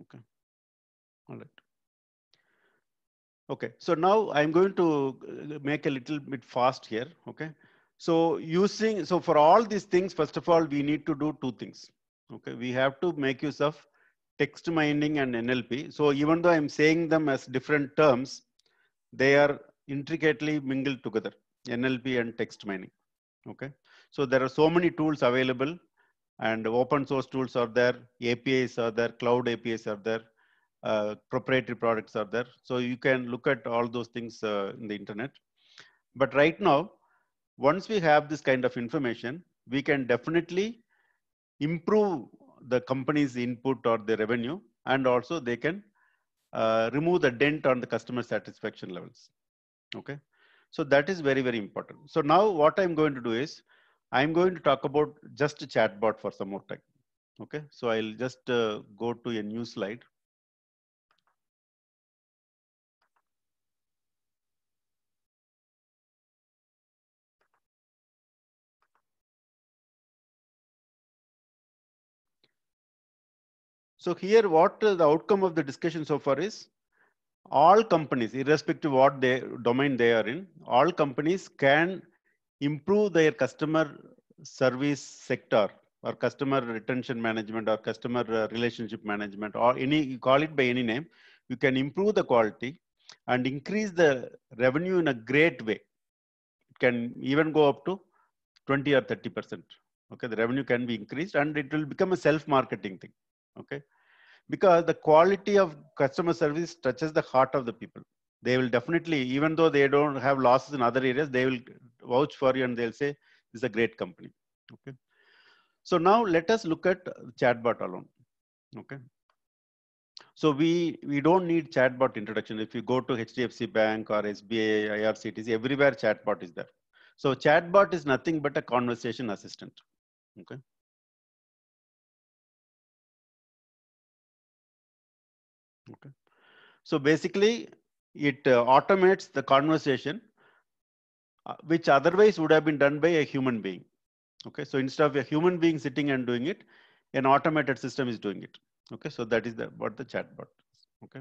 Okay. All right. Okay, so now I'm going to uh, make a little bit fast here, okay? So using, so for all these things, first of all, we need to do two things, okay? We have to make use of text mining and NLP. So even though I'm saying them as different terms, they are intricately mingled together, NLP and text mining. Okay. So there are so many tools available and open source tools are there, APIs are there, cloud APIs are there, uh, proprietary products are there. So you can look at all those things uh, in the internet. But right now, once we have this kind of information, we can definitely improve the company's input or the revenue, and also they can uh, remove the dent on the customer satisfaction levels. Okay. So that is very, very important. So now what I'm going to do is I'm going to talk about just chatbot for some more time. Okay. So I'll just uh, go to a new slide. So here, what the outcome of the discussion so far is all companies, irrespective what they, domain they are in, all companies can improve their customer service sector or customer retention management or customer uh, relationship management or any, you call it by any name, you can improve the quality and increase the revenue in a great way. It can even go up to 20 or 30%. Okay, the revenue can be increased and it will become a self-marketing thing. Okay because the quality of customer service touches the heart of the people they will definitely even though they don't have losses in other areas they will vouch for you and they'll say it's a great company okay so now let us look at chatbot alone okay so we we don't need chatbot introduction if you go to hdfc bank or sba irctc everywhere chatbot is there so chatbot is nothing but a conversation assistant okay Okay. So basically, it uh, automates the conversation, uh, which otherwise would have been done by a human being. Okay, so instead of a human being sitting and doing it, an automated system is doing it. Okay, so that is the, what the chatbot is. Okay,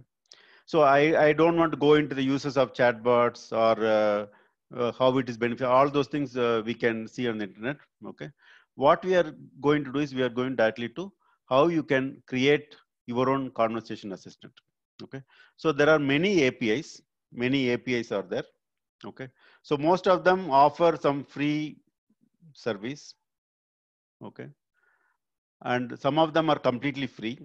so I, I don't want to go into the uses of chatbots or uh, uh how it is beneficial. All those things uh, we can see on the internet. Okay, what we are going to do is we are going directly to how you can create your own conversation assistant. Okay. So there are many APIs. Many APIs are there. Okay. So most of them offer some free service. Okay. And some of them are completely free.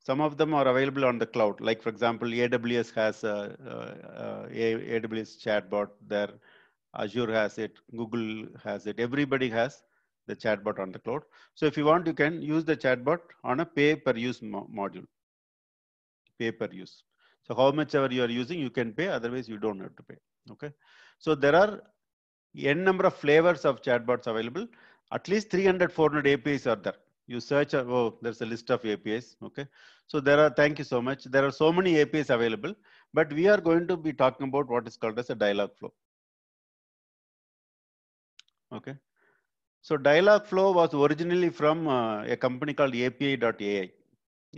Some of them are available on the cloud. Like for example, AWS has a, a, a AWS chatbot there. Azure has it. Google has it. Everybody has the chatbot on the cloud. So if you want, you can use the chatbot on a pay-per-use mo module, pay-per-use. So how much ever you are using, you can pay. Otherwise, you don't have to pay. Okay. So there are n number of flavors of chatbots available. At least 300, 400 APIs are there. You search, uh, oh, there's a list of APIs. Okay. So there are, thank you so much. There are so many APIs available, but we are going to be talking about what is called as a dialog flow. Okay. So dialog flow was originally from uh, a company called API.ai,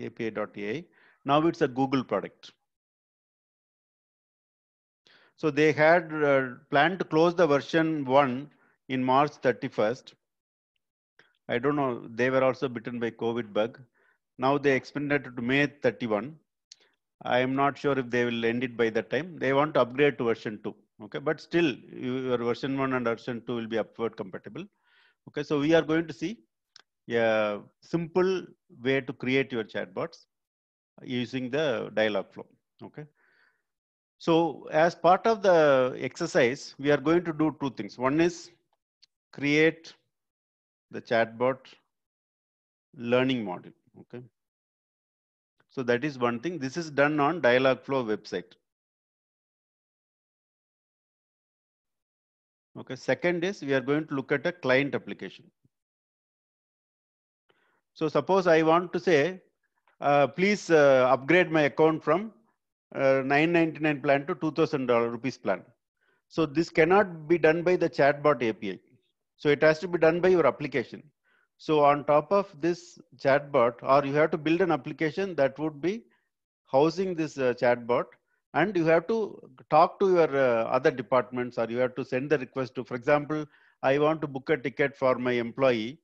API.ai. Now it's a Google product. So they had uh, planned to close the version one in March 31st. I don't know, they were also bitten by COVID bug. Now they extended to May 31. I am not sure if they will end it by that time. They want to upgrade to version two. Okay, but still your version one and version two will be upward compatible. Okay, so we are going to see a simple way to create your chatbots using the dialog flow. Okay. So as part of the exercise, we are going to do two things. One is create the chatbot learning module. Okay. So that is one thing. This is done on Dialogflow website. Okay, second is we are going to look at a client application. So suppose I want to say, uh, please uh, upgrade my account from uh, 999 plan to 2000 rupees plan. So this cannot be done by the chatbot API. So it has to be done by your application. So on top of this chatbot, or you have to build an application that would be housing this uh, chatbot and you have to talk to your uh, other departments or you have to send the request to, for example, I want to book a ticket for my employee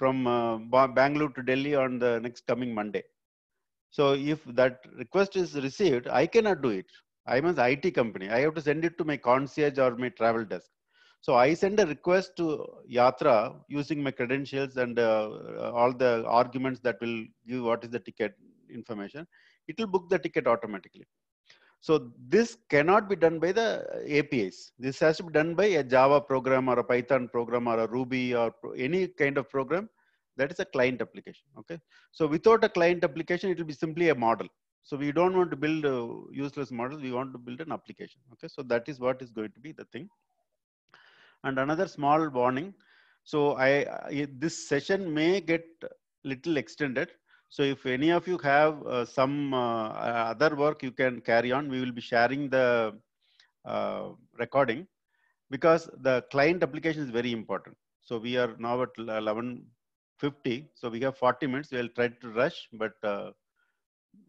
from uh, Bangalore to Delhi on the next coming Monday. So if that request is received, I cannot do it. I'm an IT company. I have to send it to my concierge or my travel desk. So I send a request to Yatra using my credentials and uh, all the arguments that will give what is the ticket information. It will book the ticket automatically. So this cannot be done by the APIs. This has to be done by a Java program or a Python program or a Ruby or any kind of program. That is a client application. Okay. So without a client application, it will be simply a model. So we don't want to build a useless model. We want to build an application. Okay. So that is what is going to be the thing. And another small warning. So I, I this session may get little extended so if any of you have uh, some uh, uh, other work, you can carry on. We will be sharing the uh, recording because the client application is very important. So we are now at 11.50. So we have 40 minutes. We'll try to rush, but uh,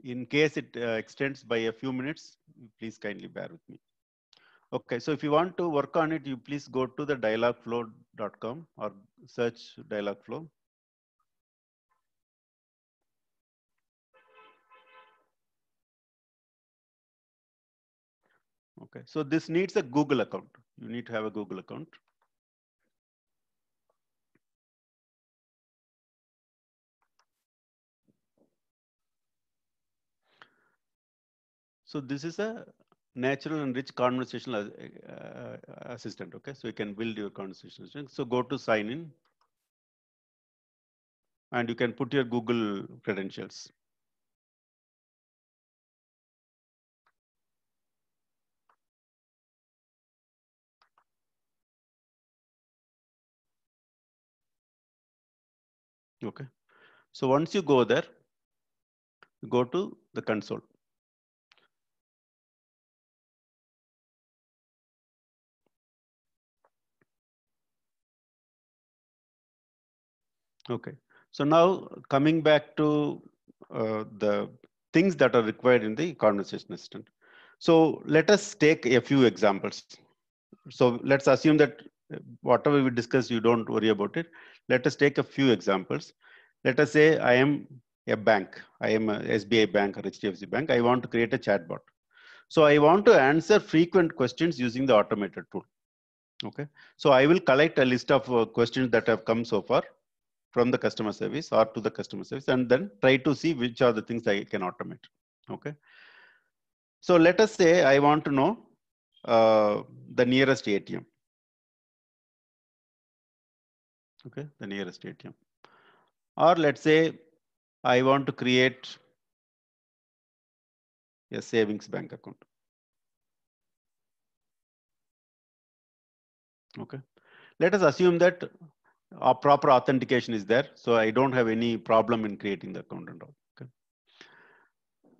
in case it uh, extends by a few minutes, please kindly bear with me. Okay, so if you want to work on it, you please go to the dialogflow.com or search dialogflow. Okay, so this needs a Google account. You need to have a Google account. So this is a natural and rich conversational uh, assistant. Okay, so you can build your conversational assistant. So go to sign in, and you can put your Google credentials. Okay. So once you go there, go to the console. Okay. So now coming back to uh, the things that are required in the conversation assistant. So let us take a few examples. So let's assume that whatever we discuss, you don't worry about it. Let us take a few examples. Let us say I am a bank. I am a SBA bank or HDFC bank. I want to create a chatbot. So I want to answer frequent questions using the automated tool. Okay. So I will collect a list of uh, questions that have come so far from the customer service or to the customer service and then try to see which are the things I can automate. Okay. So let us say I want to know uh, the nearest ATM. okay, the nearest ATM. Or let's say I want to create a savings bank account. Okay. Let us assume that a proper authentication is there. So I don't have any problem in creating the account and all. Okay.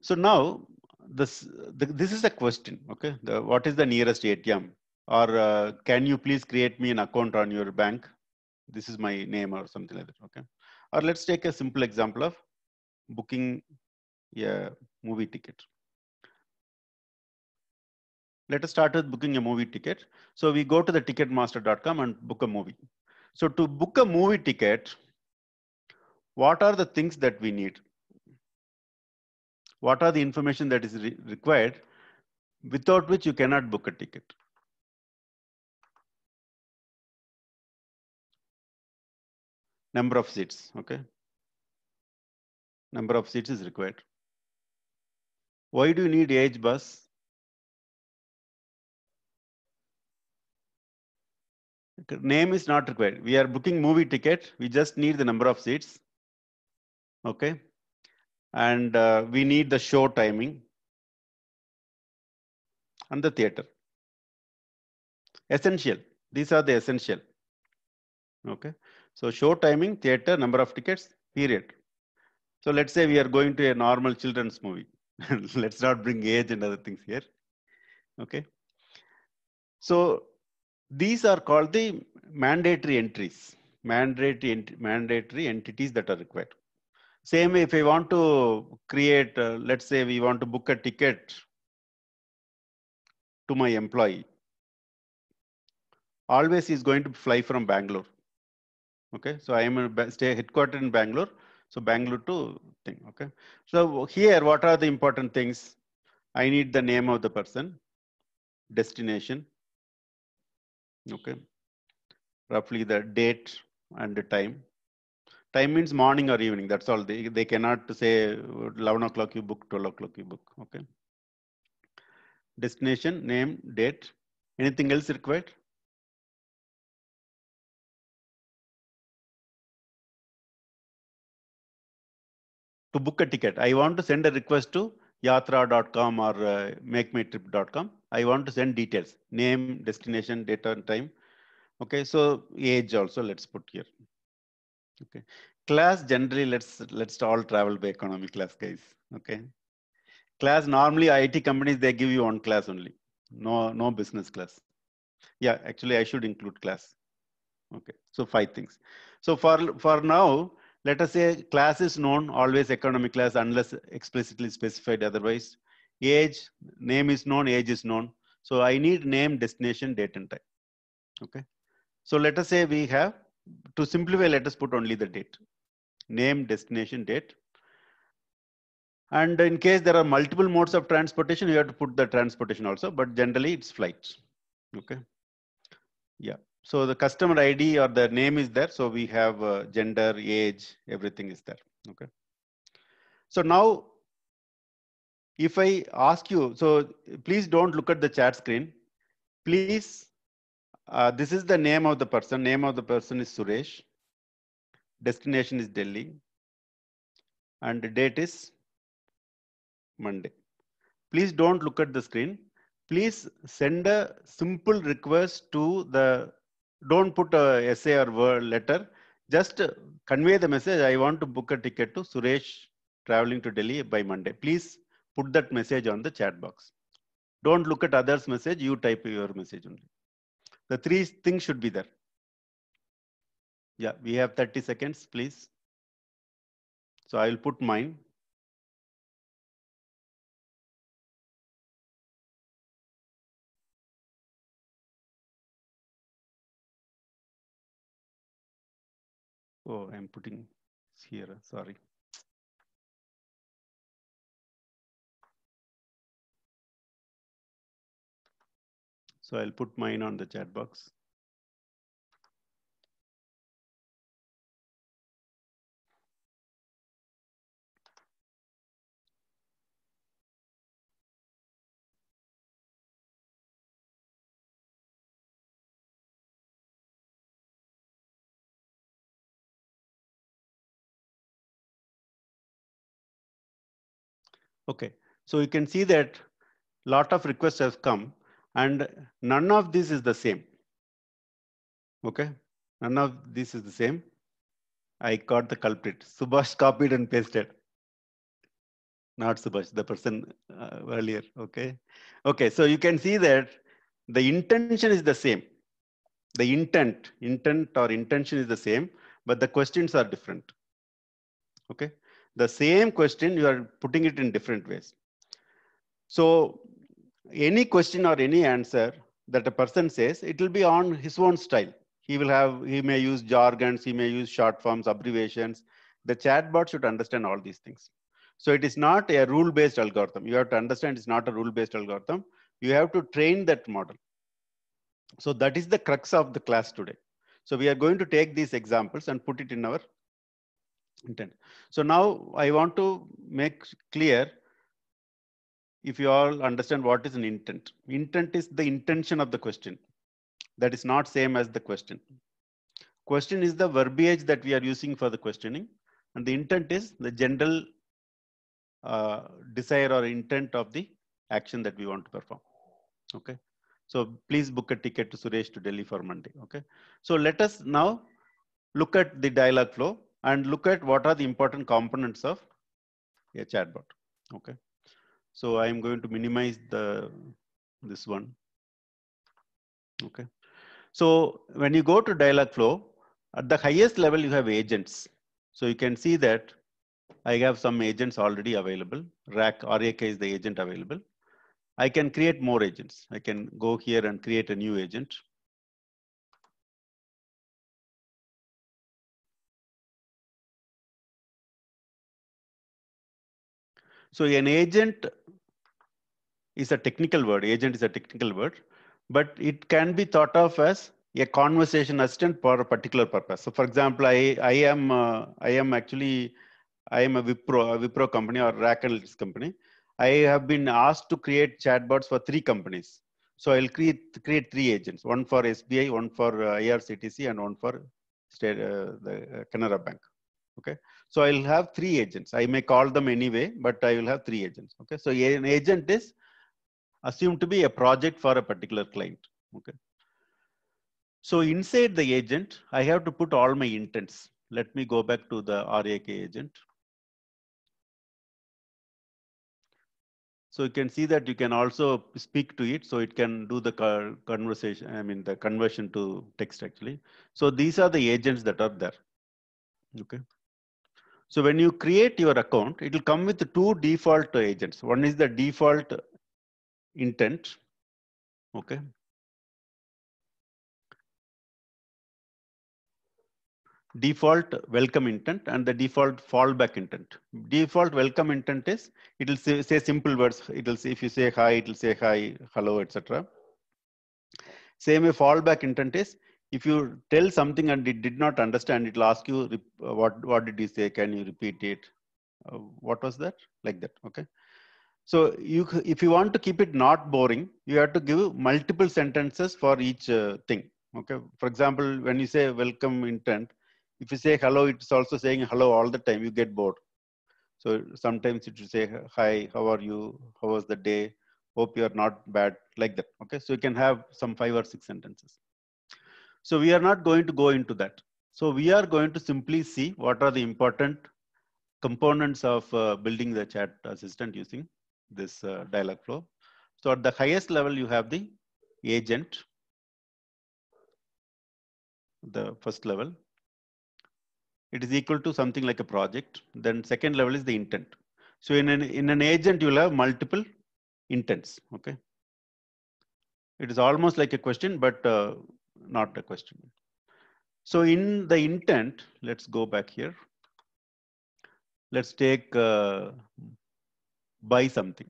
So now this, the, this is a question. Okay. The, what is the nearest ATM? Or uh, can you please create me an account on your bank? this is my name or something like that, okay? Or let's take a simple example of booking a movie ticket. Let us start with booking a movie ticket. So we go to the ticketmaster.com and book a movie. So to book a movie ticket, what are the things that we need? What are the information that is re required without which you cannot book a ticket? number of seats, okay? Number of seats is required. Why do you need age bus? Name is not required. We are booking movie ticket. We just need the number of seats. Okay. And uh, we need the show timing and the theater. Essential. These are the essential. Okay. So show timing, theater, number of tickets, period. So let's say we are going to a normal children's movie. let's not bring age and other things here. Okay. So these are called the mandatory entries, mandatory, ent mandatory entities that are required. Same if I want to create, uh, let's say we want to book a ticket to my employee. Always is going to fly from Bangalore. Okay, so I am in, stay headquartered in Bangalore. So Bangalore to thing. Okay, so here what are the important things? I need the name of the person, destination. Okay, roughly the date and the time. Time means morning or evening. That's all. They they cannot say 11 o'clock you book, 12 o'clock you book. Okay. Destination, name, date. Anything else required? to book a ticket. I want to send a request to yatra.com or uh, makemytrip.com. I want to send details, name, destination, date and time. Okay, so age also let's put here. Okay, class generally let's let's all travel by economy class guys. Okay, class normally IT companies they give you one class only, no no business class. Yeah, actually I should include class. Okay, so five things. So for for now let us say class is known always economic class unless explicitly specified otherwise age name is known age is known so i need name destination date and time okay so let us say we have to simplify let us put only the date name destination date and in case there are multiple modes of transportation you have to put the transportation also but generally it's flights okay yeah so the customer ID or the name is there. So we have uh, gender, age, everything is there. Okay. So now if I ask you, so please don't look at the chat screen. Please, uh, this is the name of the person. Name of the person is Suresh. Destination is Delhi. And the date is Monday. Please don't look at the screen. Please send a simple request to the don't put a essay or word letter. Just convey the message. I want to book a ticket to Suresh traveling to Delhi by Monday. Please put that message on the chat box. Don't look at others' message. You type your message only. The three things should be there. Yeah, we have 30 seconds, please. So I will put mine. Oh, I'm putting here, sorry. So I'll put mine on the chat box. Okay, so you can see that lot of requests have come and none of this is the same. Okay, none of this is the same. I caught the culprit. Subhash copied and pasted. Not Subhash, the person uh, earlier. Okay. Okay. So you can see that the intention is the same. The intent, intent or intention is the same, but the questions are different. Okay the same question, you are putting it in different ways. So any question or any answer that a person says, it will be on his own style. He will have, he may use jargons, he may use short forms, abbreviations. The chatbot should understand all these things. So it is not a rule-based algorithm. You have to understand it's not a rule-based algorithm. You have to train that model. So that is the crux of the class today. So we are going to take these examples and put it in our intent. So now I want to make clear if you all understand what is an intent. Intent is the intention of the question. That is not same as the question. Question is the verbiage that we are using for the questioning. And the intent is the general uh, desire or intent of the action that we want to perform. Okay. So please book a ticket to Suresh to Delhi for Monday. Okay. So let us now look at the dialogue flow and look at what are the important components of a chatbot. Okay. So I'm going to minimize the this one. Okay. So when you go to Dialogflow, at the highest level, you have agents. So you can see that I have some agents already available. Rack, RAK is the agent available. I can create more agents. I can go here and create a new agent. So an agent is a technical word. Agent is a technical word, but it can be thought of as a conversation assistant for a particular purpose. So for example, I, I am uh, I am actually I am a Wipro, a Wipro company or Rack Analytics company. I have been asked to create chatbots for three companies. So I'll create create three agents: one for SBI, one for uh, IRCTC, and one for State, uh, the uh, Canara Bank okay so i'll have three agents i may call them anyway but i will have three agents okay so an agent is assumed to be a project for a particular client okay so inside the agent i have to put all my intents let me go back to the RAK agent. So you can see that you can also speak to it. So it can do the conversation, I mean the conversion to text actually. So these are the agents that are there. Okay. So when you create your account, it will come with two default agents. One is the default intent. Okay. Default welcome intent and the default fallback intent. Default welcome intent is it will say, say simple words. It will say if you say hi, it will say hi, hello, etc. Same way fallback intent is if you tell something and it did not understand it'll ask you uh, what what did you say can you repeat it uh, what was that like that okay so you if you want to keep it not boring you have to give multiple sentences for each uh, thing okay for example when you say welcome intent if you say hello it's also saying hello all the time you get bored so sometimes it should say hi how are you how was the day hope you are not bad like that okay so you can have some five or six sentences so we are not going to go into that. So we are going to simply see what are the important components of uh, building the chat assistant using this uh, dialog flow. So at the highest level, you have the agent, the first level. It is equal to something like a project. Then second level is the intent. So in an, in an agent, you'll have multiple intents, okay? It is almost like a question, but uh, not a question. So in the intent, let's go back here. Let's take uh, buy something.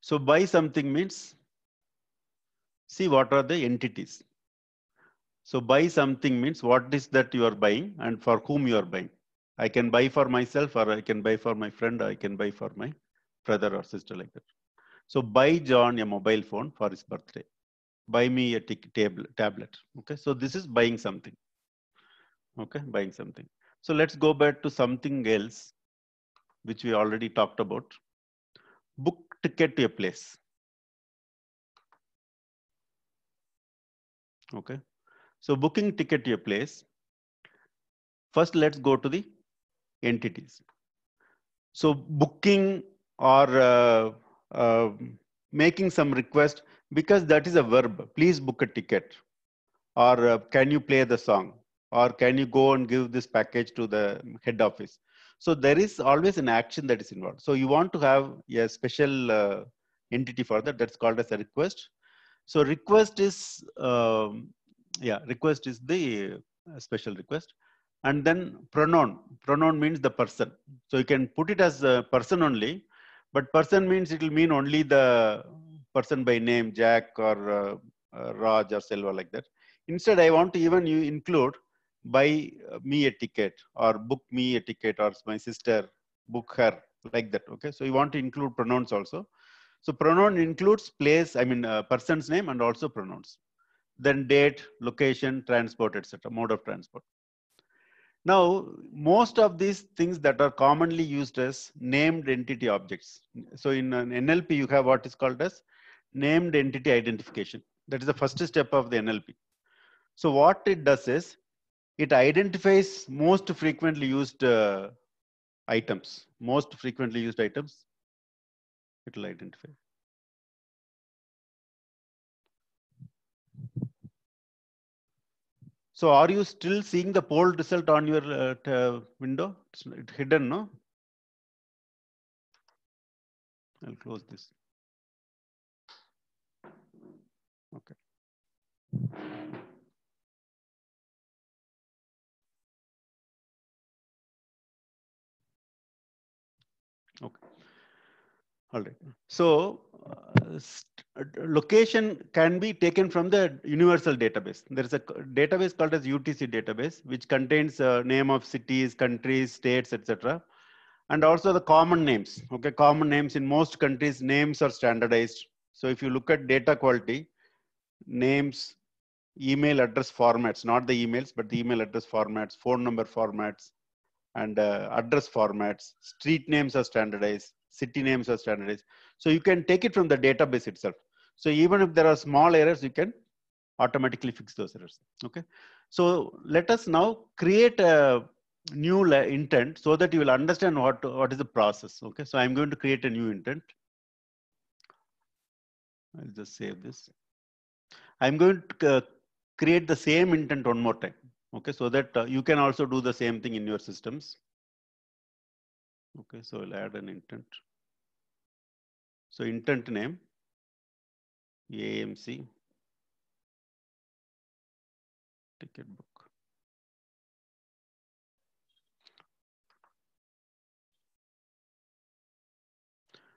So buy something means, see what are the entities. So buy something means what is that you are buying and for whom you are buying. I can buy for myself or I can buy for my friend, I can buy for my brother or sister like that. So buy John a mobile phone for his birthday. Buy me a table tablet. Okay, so this is buying something. Okay, buying something. So let's go back to something else, which we already talked about. Book ticket to a place. Okay, so booking ticket to a place. First, let's go to the entities. So booking or uh, uh, making some request because that is a verb. Please book a ticket or uh, can you play the song or can you go and give this package to the head office. So there is always an action that is involved. So you want to have a special uh, entity for that. That's called as a request. So request is, um, yeah, request is the special request. And then pronoun, pronoun means the person. So you can put it as a person only but person means it will mean only the person by name jack or uh, uh, raj or selva like that instead i want to even you include buy uh, me a ticket or book me a ticket or my sister book her like that okay so you want to include pronouns also so pronoun includes place i mean uh, person's name and also pronouns then date location transport etc mode of transport now, most of these things that are commonly used as named entity objects. So in an NLP, you have what is called as named entity identification. That is the first step of the NLP. So what it does is it identifies most frequently used uh, items, most frequently used items. It will identify. So are you still seeing the poll result on your uh, uh, window? It's, it's hidden, no? I'll close this. Okay. Okay. All right. So uh, uh, location can be taken from the universal database. There is a database called as UTC database, which contains uh, name of cities, countries, states, etc. And also the common names, okay, common names in most countries, names are standardized. So if you look at data quality, names, email address formats, not the emails, but the email address formats, phone number formats, and uh, address formats, street names are standardized, city names are standardized. So you can take it from the database itself. So even if there are small errors, you can automatically fix those errors. Okay. So let us now create a new intent so that you will understand what, what is the process. Okay. So I'm going to create a new intent. I'll just save this. I'm going to uh, create the same intent one more time. Okay. So that uh, you can also do the same thing in your systems. Okay. So I'll add an intent. So intent name, AMC, ticket book.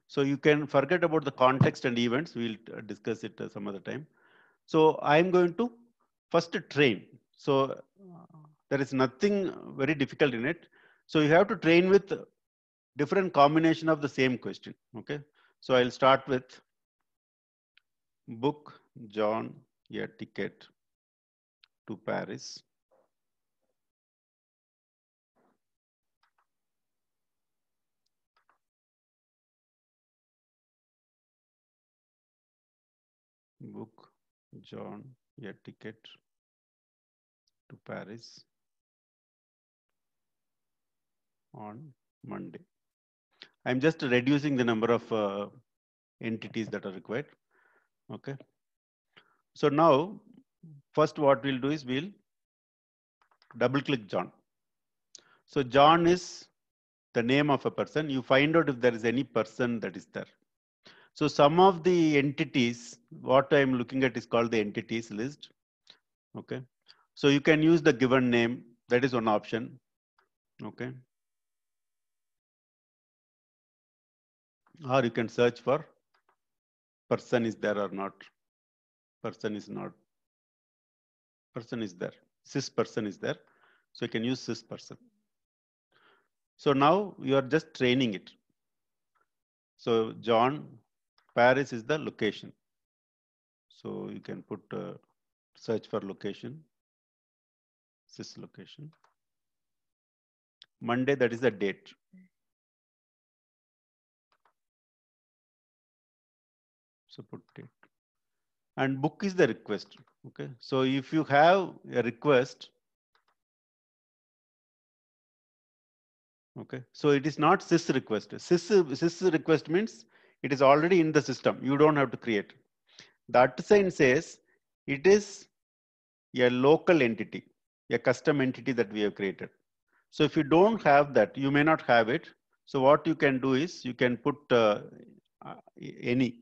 So you can forget about the context and events. We'll discuss it uh, some other time. So I'm going to first train. So there is nothing very difficult in it. So you have to train with different combination of the same question. Okay. So I'll start with book John a ticket to Paris. Book John a ticket to Paris on Monday. I'm just reducing the number of uh, entities that are required. Okay. So now, first what we'll do is we'll double click John. So John is the name of a person. You find out if there is any person that is there. So some of the entities, what I'm looking at is called the entities list. Okay. So you can use the given name. That is one option. Okay. or you can search for person is there or not. Person is not. Person is there. Cis person is there. So you can use cis person. So now you are just training it. So John, Paris is the location. So you can put uh, search for location, cis location. Monday, that is the date. put it. And book is the request. Okay. So if you have a request, okay, so it is not sys request. Sys, sys request means it is already in the system. You don't have to create. That sign says it is a local entity, a custom entity that we have created. So if you don't have that, you may not have it. So what you can do is you can put uh, uh any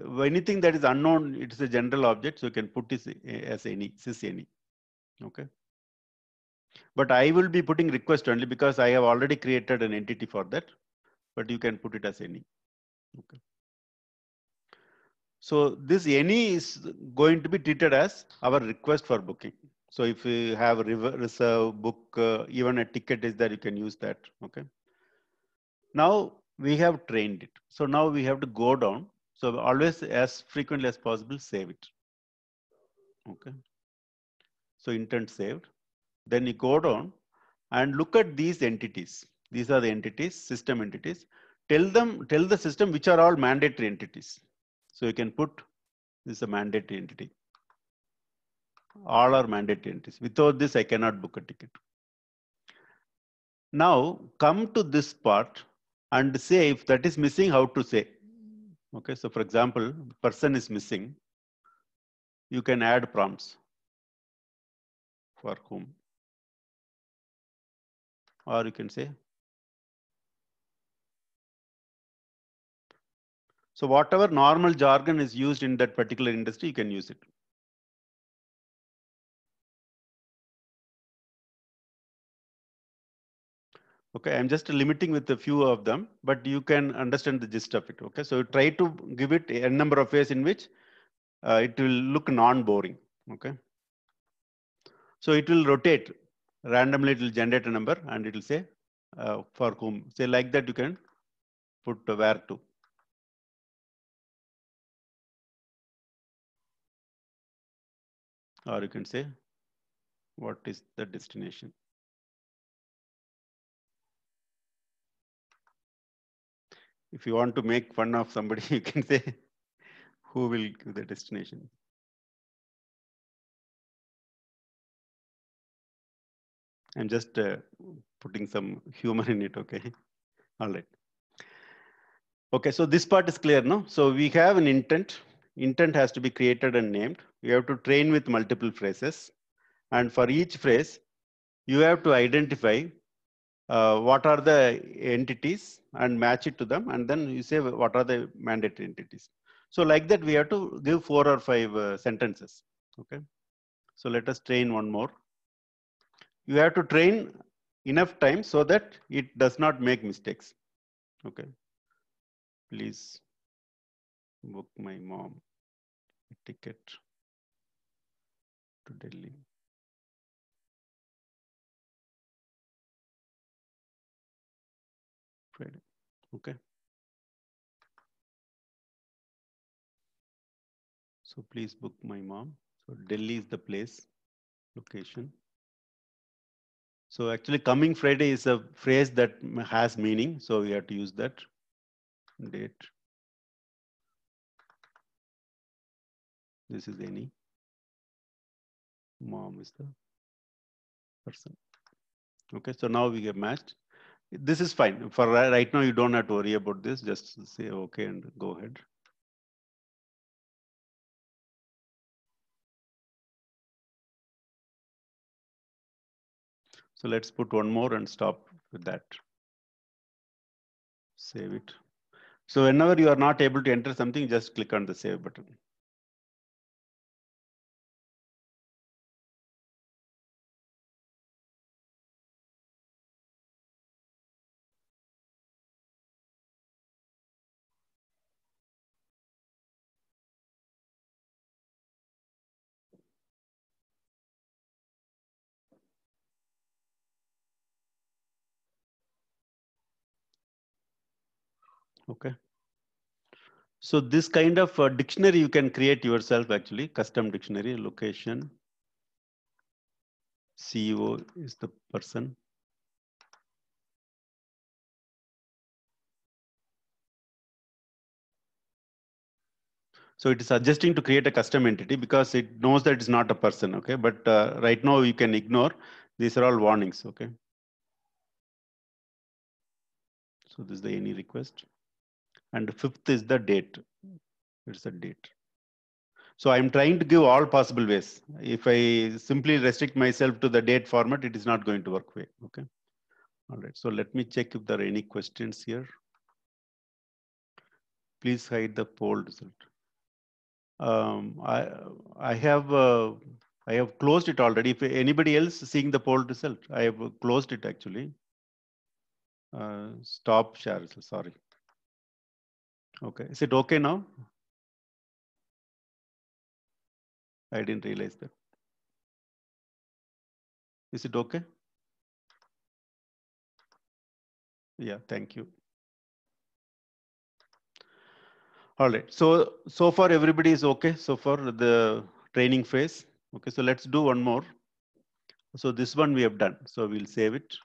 anything that is unknown, it's a general object, so you can put this as any, sys any, okay? But I will be putting request only because I have already created an entity for that, but you can put it as any, okay? So this any is going to be treated as our request for booking. So if you have reserve book, uh, even a ticket is there, you can use that. Okay. Now we have trained it. So now we have to go down so always as frequently as possible, save it. Okay. So intent saved. Then you go down and look at these entities. These are the entities, system entities. Tell them, tell the system which are all mandatory entities. So you can put this is a mandatory entity. All are mandatory entities. Without this, I cannot book a ticket. Now come to this part and say if that is missing, how to say. Okay, so for example, person is missing. You can add prompts for whom. Or you can say, so whatever normal jargon is used in that particular industry, you can use it. Okay, I'm just limiting with a few of them, but you can understand the gist of it. Okay, so try to give it a number of ways in which uh, it will look non-boring. Okay, so it will rotate randomly. It will generate a number and it will say uh, for whom. Say like that, you can put where to. Or you can say, what is the destination? if you want to make fun of somebody, you can say who will give the destination. I'm just uh, putting some humor in it, okay? All right. Okay, so this part is clear, no? So we have an intent. Intent has to be created and named. You have to train with multiple phrases. And for each phrase, you have to identify uh, what are the entities and match it to them and then you say what are the mandatory entities so like that we have to give four or five uh, sentences okay so let us train one more you have to train enough time so that it does not make mistakes okay please book my mom ticket to delhi Okay. So please book my mom. So Delhi is the place, location. So actually coming Friday is a phrase that has meaning. So we have to use that date. This is any. Mom is the person. Okay, so now we get matched. This is fine. For right now, you don't have to worry about this. Just say OK and go ahead. So let's put one more and stop with that. Save it. So whenever you are not able to enter something, just click on the save button. Okay. So this kind of uh, dictionary you can create yourself actually, custom dictionary, location. CEO is the person. So it is suggesting to create a custom entity because it knows that it's not a person, okay? But uh, right now you can ignore. These are all warnings, okay? So this is the any request and fifth is the date. It's a date. So I'm trying to give all possible ways. If I simply restrict myself to the date format, it is not going to work way. Okay. All right. So let me check if there are any questions here. Please hide the poll result. Um, I I have uh, I have closed it already. If anybody else seeing the poll result, I have closed it actually. Uh, stop share. Sorry. Okay, is it okay now? I didn't realize that. Is it okay? Yeah, thank you. All right, so, so far everybody is okay. So for the training phase. Okay, so let's do one more. So this one we have done, so we'll save it.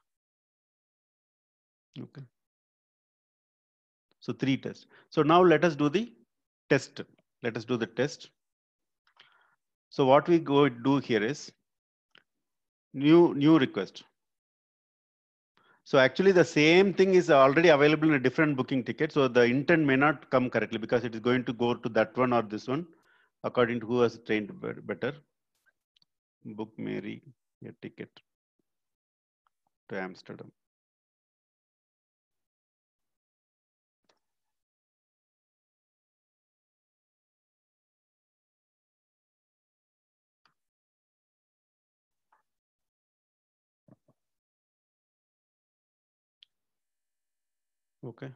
Okay. So three tests. So now let us do the test. Let us do the test. So what we go do here is new new request. So actually the same thing is already available in a different booking ticket. So the intent may not come correctly because it is going to go to that one or this one according to who has trained better. Book Mary a ticket to Amsterdam. Okay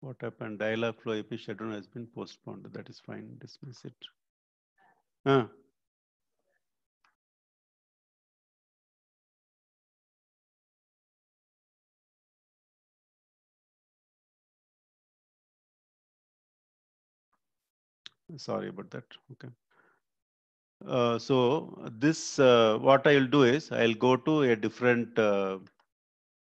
What happened? Dialogue flow IP schedule has been postponed. That is fine. Dismiss it. Ah. Sorry about that. Okay. Uh, so this, uh, what I will do is I'll go to a different uh,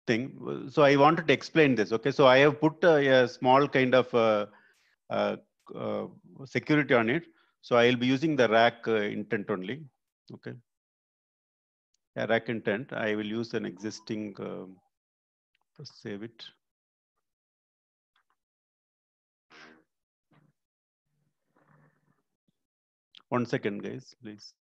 thing. So I wanted to explain this. Okay, so I have put a, a small kind of uh, uh, security on it. So I'll be using the rack intent only. Okay, yeah, rack intent. I will use an existing. Um, save it. One second, guys, please.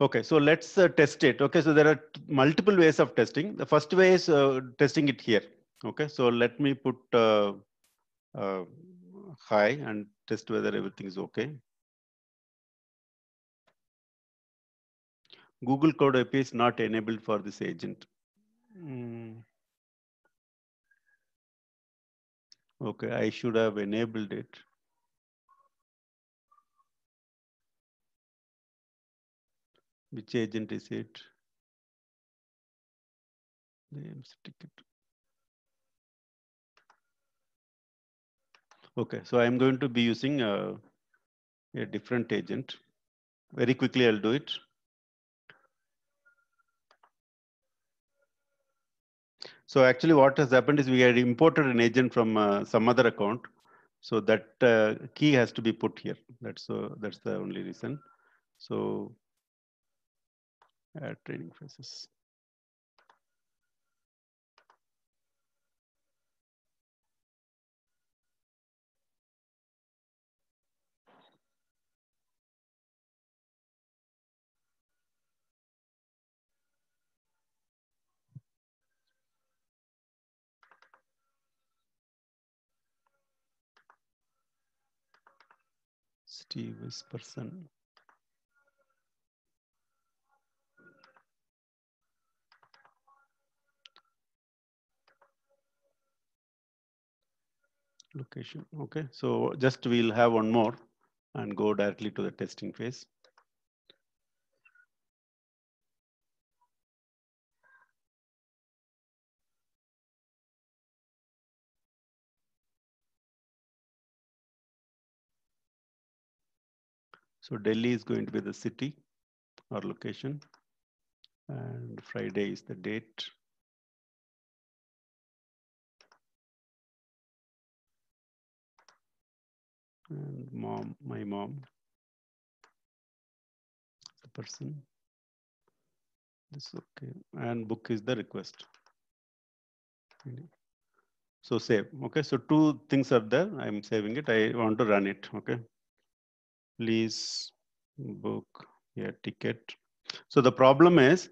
Okay, so let's uh, test it. Okay, so there are multiple ways of testing. The first way is uh, testing it here. Okay, so let me put uh, uh hi and test whether hmm. everything is okay. Google Cloud API is not enabled for this agent. Mm. Okay, I should have enabled it. Which agent is it? Names ticket. Okay, so I'm going to be using a, uh, a different agent. Very quickly, I'll do it. So actually what has happened is we had imported an agent from uh, some other account. So that uh, key has to be put here. That's, uh, that's the only reason. So uh, training phases. 60 person. Location, okay. So just we'll have one more and go directly to the testing phase. So Delhi is going to be the city or location. And Friday is the date. And mom, my mom, the person. This is okay. And book is the request. So save. Okay, so two things are there. I'm saving it. I want to run it. Okay please book a ticket. So the problem is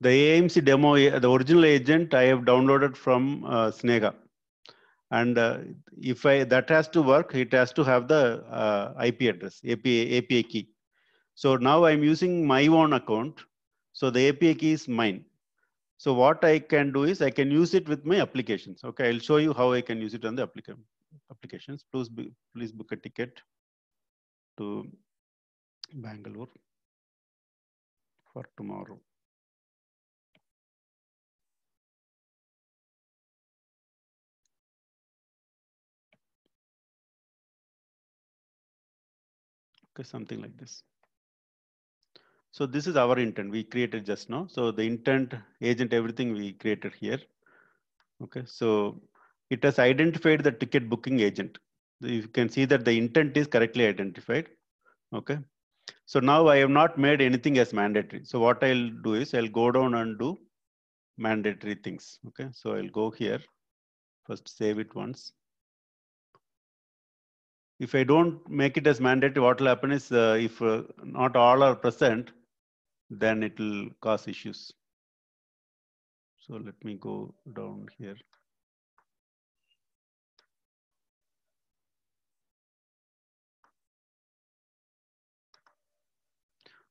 the AMC demo, the original agent I have downloaded from uh, Snega. And uh, if I, that has to work, it has to have the uh, IP address, API, API key. So now I'm using my own account. So the API key is mine. So what I can do is I can use it with my applications. Okay, I'll show you how I can use it on the application applications. Please, please book a ticket to Bangalore for tomorrow. Okay, something like this. So this is our intent we created just now. So the intent, agent, everything we created here. Okay, so it has identified the ticket booking agent you can see that the intent is correctly identified. Okay. So now I have not made anything as mandatory. So what I'll do is I'll go down and do mandatory things. Okay. So I'll go here. First save it once. If I don't make it as mandatory, what will happen is uh, if uh, not all are present, then it will cause issues. So let me go down here.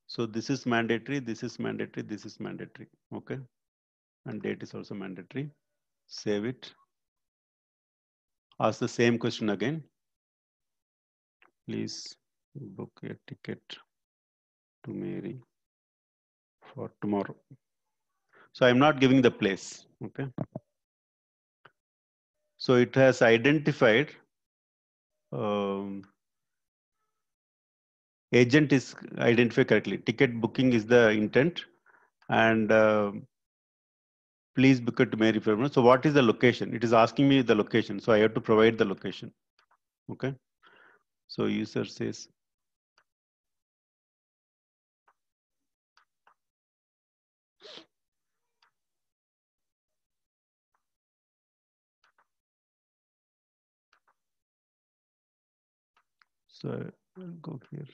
So this is mandatory, this is mandatory, this is mandatory. Okay. And date is also mandatory. Save it. Ask the same question again. Please book a ticket to Mary for tomorrow. So I'm not giving the place. Okay. So it has identified um, agent is identified correctly. Ticket booking is the intent and uh, please book it to Mary Firma. So what is the location? It is asking me the location. So I have to provide the location. Okay. So user says, So I'll go here.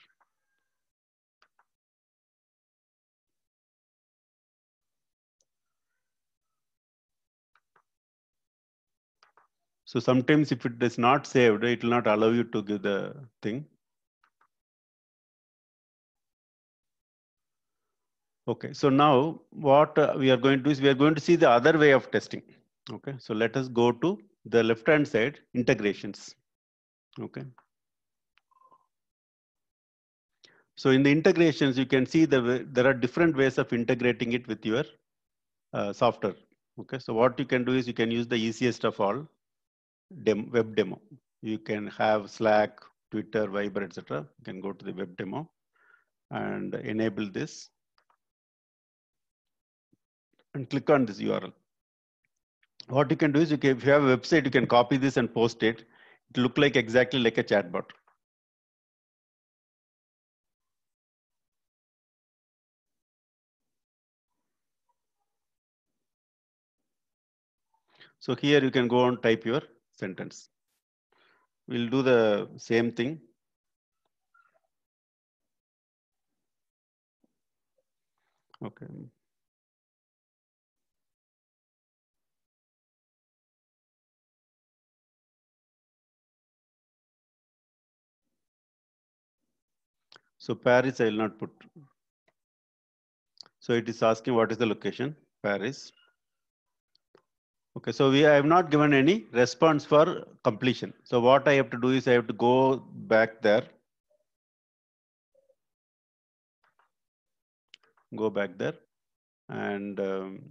So sometimes if it is not saved, it will not allow you to give the thing. Okay, so now what uh, we are going to do is we are going to see the other way of testing. Okay, so let us go to the left hand side integrations. Okay. So in the integrations, you can see the, there are different ways of integrating it with your uh, software. Okay, so what you can do is you can use the easiest of all, dem web demo. You can have Slack, Twitter, Viber, etc. You can go to the web demo and enable this and click on this URL. What you can do is you can, if you have a website, you can copy this and post it. It look like exactly like a chatbot. So here you can go and type your sentence. We'll do the same thing. Okay. So Paris, I will not put. So it is asking what is the location, Paris. Okay, so we I have not given any response for completion. So what I have to do is I have to go back there. Go back there and um,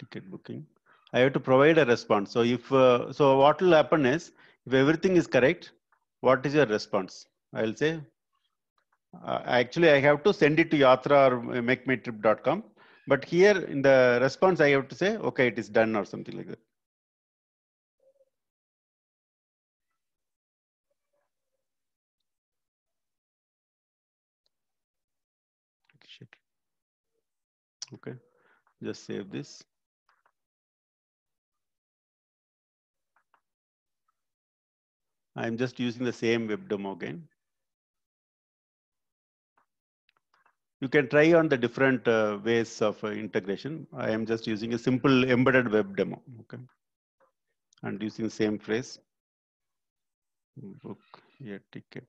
ticket booking. I have to provide a response. So if uh, so, what will happen is if everything is correct, what is your response? I'll say uh, actually, I have to send it to yatra or makemetrip.com. But here in the response, I have to say, okay, it is done or something like that. Okay, just save this. I'm just using the same web demo again. you can try on the different uh, ways of uh, integration. I am just using a simple embedded web demo. Okay. And using same phrase, book a ticket.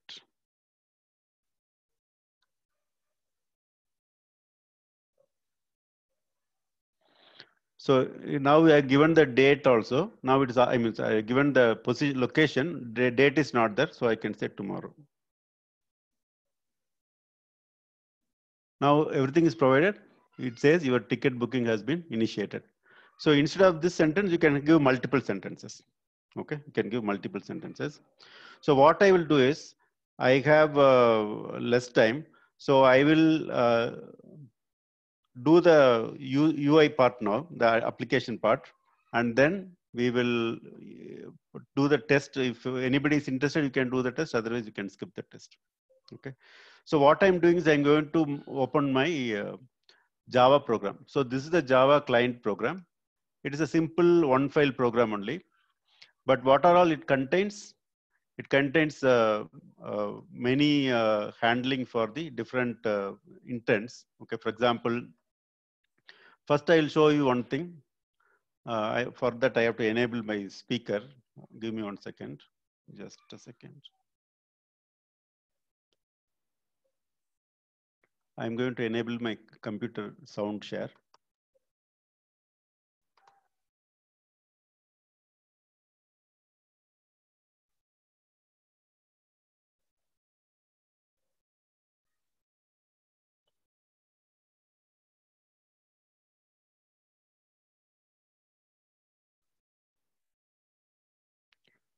So now we are given the date also. Now it is, I mean, given the position, location, the date is not there. So I can say tomorrow. Now everything is provided. It says your ticket booking has been initiated. So instead of this sentence, you can give multiple sentences. Okay, you can give multiple sentences. So what I will do is, I have uh, less time. So I will uh, do the U UI part now, the application part, and then we will uh, do the test. If anybody is interested, you can do the test. Otherwise, you can skip the test. Okay. So what I'm doing is I'm going to open my uh, Java program. So this is the Java client program. It is a simple one file program only. But what are all it contains? It contains uh, uh, many uh, handling for the different uh, intents. Okay, for example, first I'll show you one thing. Uh, I, for that I have to enable my speaker. Give me one second, just a second. I'm going to enable my computer sound share.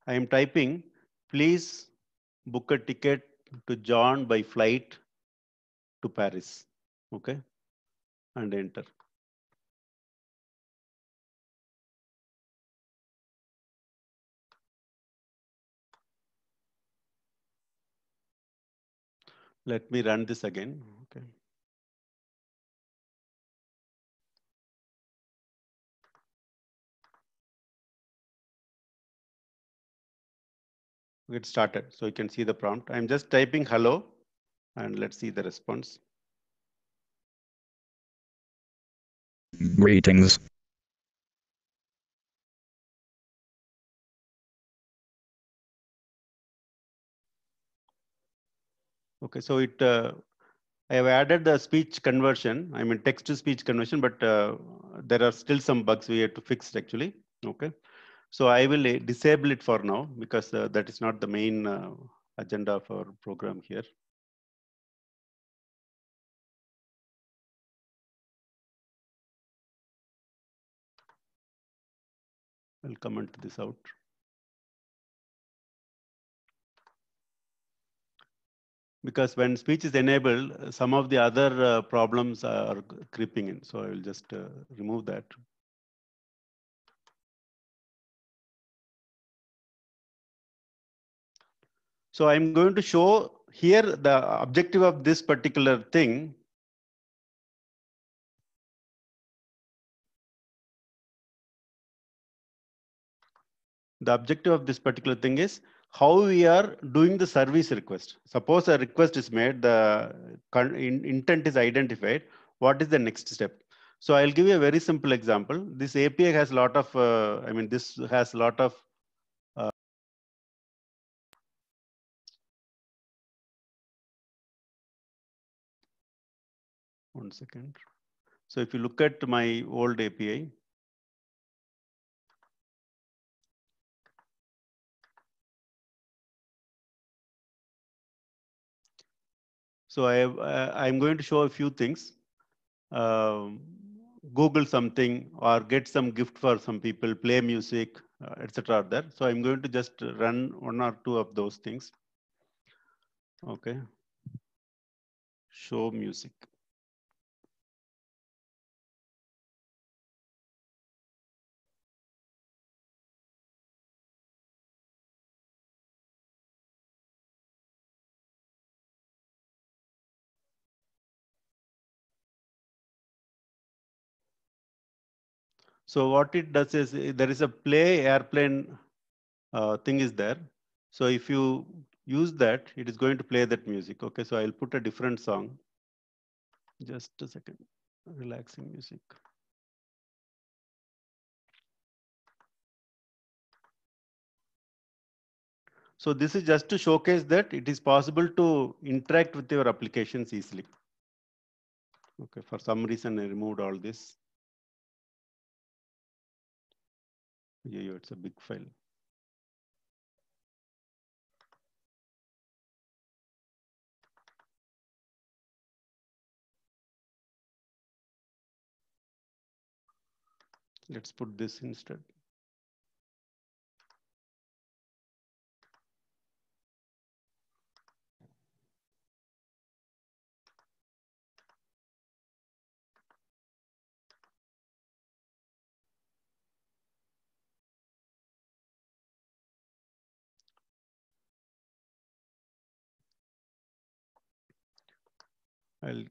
I am typing, please book a ticket to John by flight to Paris. Okay, and enter. Let me run this again. Okay. Get started. So you can see the prompt. I'm just typing hello and let's see the response. Greetings. Okay, so it uh, I have added the speech conversion, I mean text to speech conversion, but uh, there are still some bugs we have to fix actually. Okay, so I will uh, disable it for now because uh, that is not the main uh, agenda of our program here. I'll comment this out. Because when speech is enabled, some of the other uh, problems are creeping in. So I will just uh, remove that. So I'm going to show here the objective of this particular thing the objective of this particular thing is how we are doing the service request. Suppose a request is made, the intent is identified. What is the next step? So I'll give you a very simple example. This API has a lot of, uh, I mean, this has a lot of uh, One second. So if you look at my old API, So I, uh, I'm going to show a few things. Uh, Google something or get some gift for some people, play music, uh, etc. are there. So I'm going to just run one or two of those things. Okay. Show music. So what it does is eh, there is a play airplane uh, thing is there. So if you use that, it is going to play that music. Okay, so I'll put a different song. Just a second, relaxing music. So this is just to showcase that it is possible to interact with your applications easily. Okay, for some reason I removed all this. Yeah, yeah, it's a big file. Let's put this instead. I'll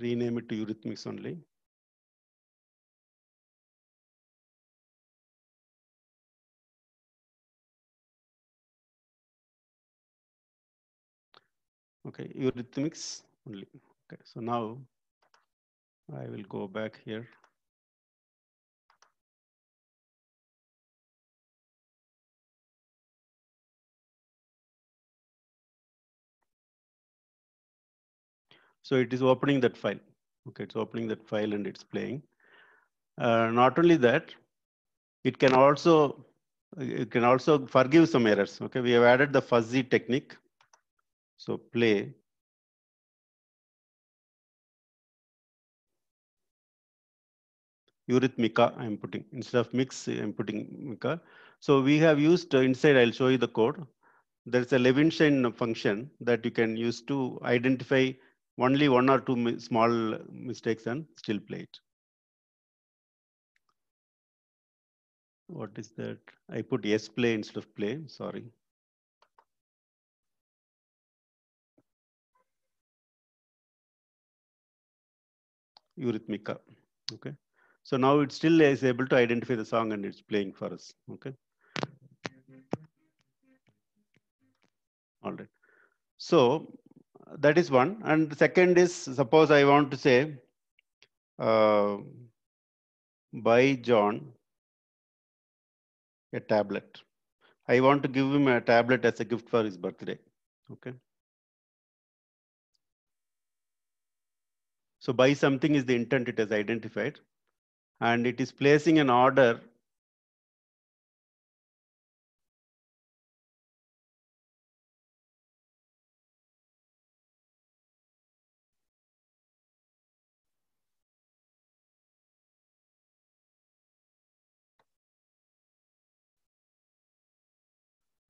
rename it to Eurythmics only. Okay, Eurythmics only. Okay, so now I will go back here. So it is opening that file. Okay, it's opening that file and it's playing. Uh, not only that, it can also it can also forgive some errors. Okay, we have added the fuzzy technique. So play. Eurythmica, I'm putting instead of mix, I'm putting mika. So we have used uh, inside, I'll show you the code. There's a Levinstein function that you can use to identify only one or two mi small mistakes and still play it. What is that? I put yes play instead of play, sorry. Eurythmica, okay. So now it still is able to identify the song and it's playing for us, okay. All right. So that is one. And second is, suppose I want to say, uh, buy John a tablet. I want to give him a tablet as a gift for his birthday. Okay. So buy something is the intent it has identified. And it is placing an order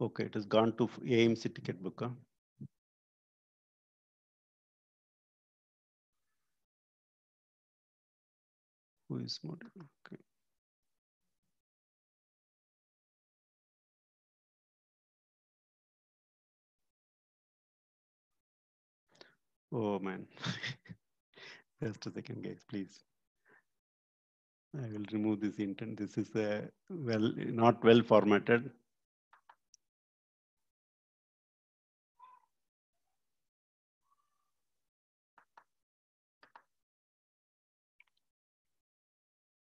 Okay, it has gone to AMC ticket booker. Who is model? Okay. Oh man. Just a second, guys, please. I will remove this intent. This is a well, not well formatted.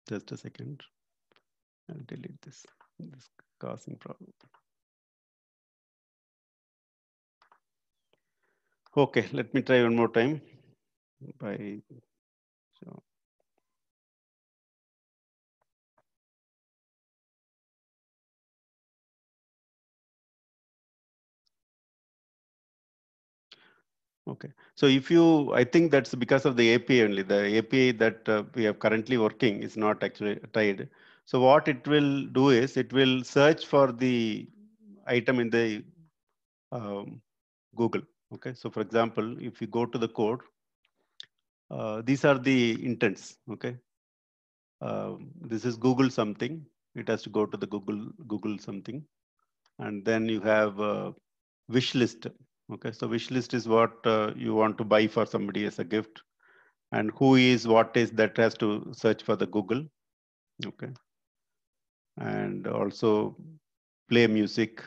Just a second. I'll delete this. This causing problem. Okay, let me try one more time by so Okay. So if you, I think that's because of the API only. The API that uh, we are currently working is not actually tied. So what it will do is it will search for the item in the um, Google. Okay, so for example, if you go to the code, uh, these are the intents. Okay, um, this is Google something. It has to go to the Google Google something, and then you have a wish list. Okay, so wish list is what uh, you want to buy for somebody as a gift and who is, what is that has to search for the Google. Okay. And also play music.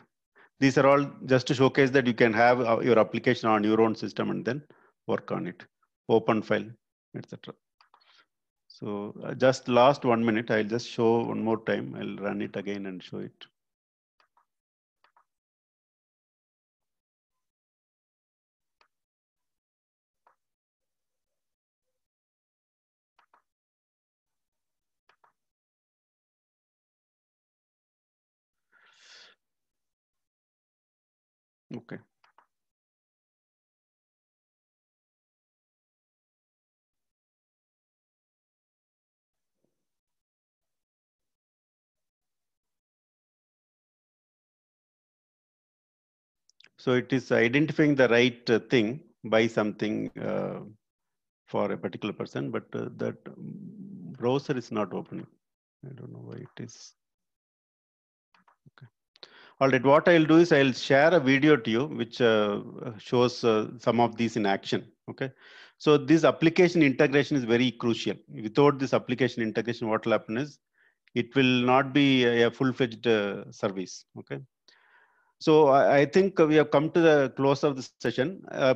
These are all just to showcase that you can have uh, your application on your own system and then work on it, open file, etc. So uh, just last one minute, I'll just show one more time. I'll run it again and show it. Okay. So it is identifying the right uh, thing by something uh, for a particular person, but uh, that mm, browser is not opening. I don't know why it is. All right, what I'll do is I'll share a video to you which uh, shows uh, some of these in action, okay? So this application integration is very crucial. Without this application integration, what will happen is it will not be a full-fledged uh, service, okay? So I, I, think we have come to the close of this session. Uh,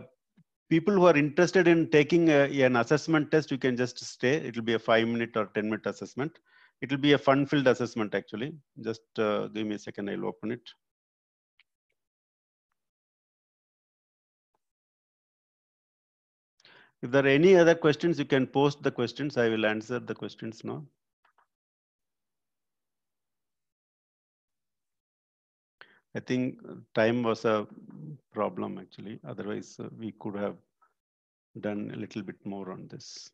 people who are interested in taking a, uh, an assessment test, you can just stay. It will be a five-minute or 10-minute assessment. It will be a fun-filled assessment actually. Just uh, give me a second, I'll open it. If there are any other questions, you can post the questions. I will answer the questions now. I think uh, time was a problem actually. Otherwise, uh, we could have done a little bit more on this.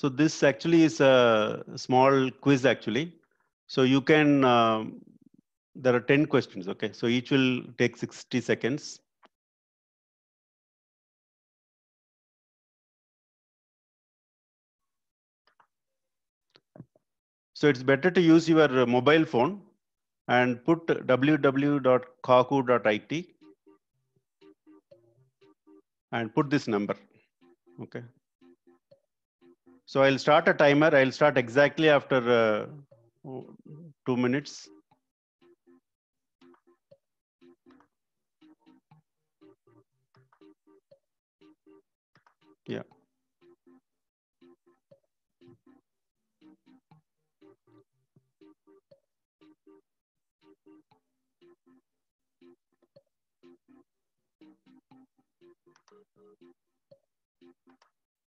So this actually is a small quiz actually. So you can, um, there are 10 questions, okay? So each will take 60 seconds. So it's better to use your mobile phone and put www.kaku.it and put this number, okay? So I'll start a timer. I'll start exactly after uh, two minutes. Yeah.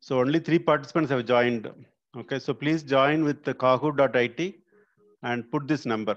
So only three participants have joined Okay, so please join with the kahoot.it and put this number.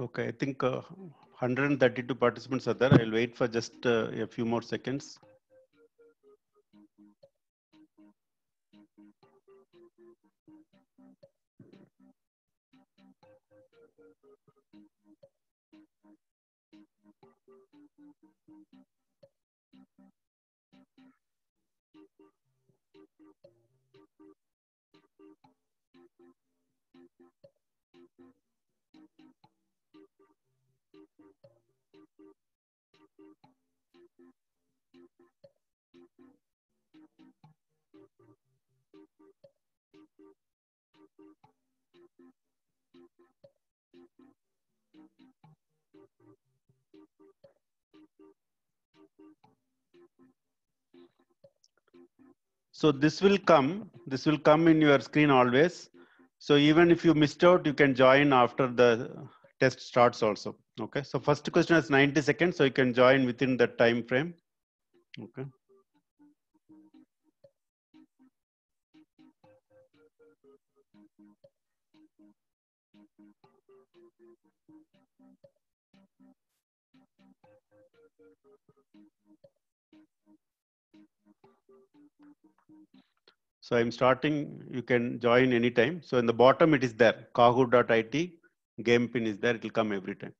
Okay, I think uh, 132 participants are there. I'll wait for just uh, a few more seconds. So this will come, this will come in your screen always. So even if you missed out, you can join after the test starts also. Okay, so first question is 90 seconds, so you can join within that time frame. Okay. So I'm starting, you can join anytime. So in the bottom, it is there, kahoot.it, game pin is there, it will come every time.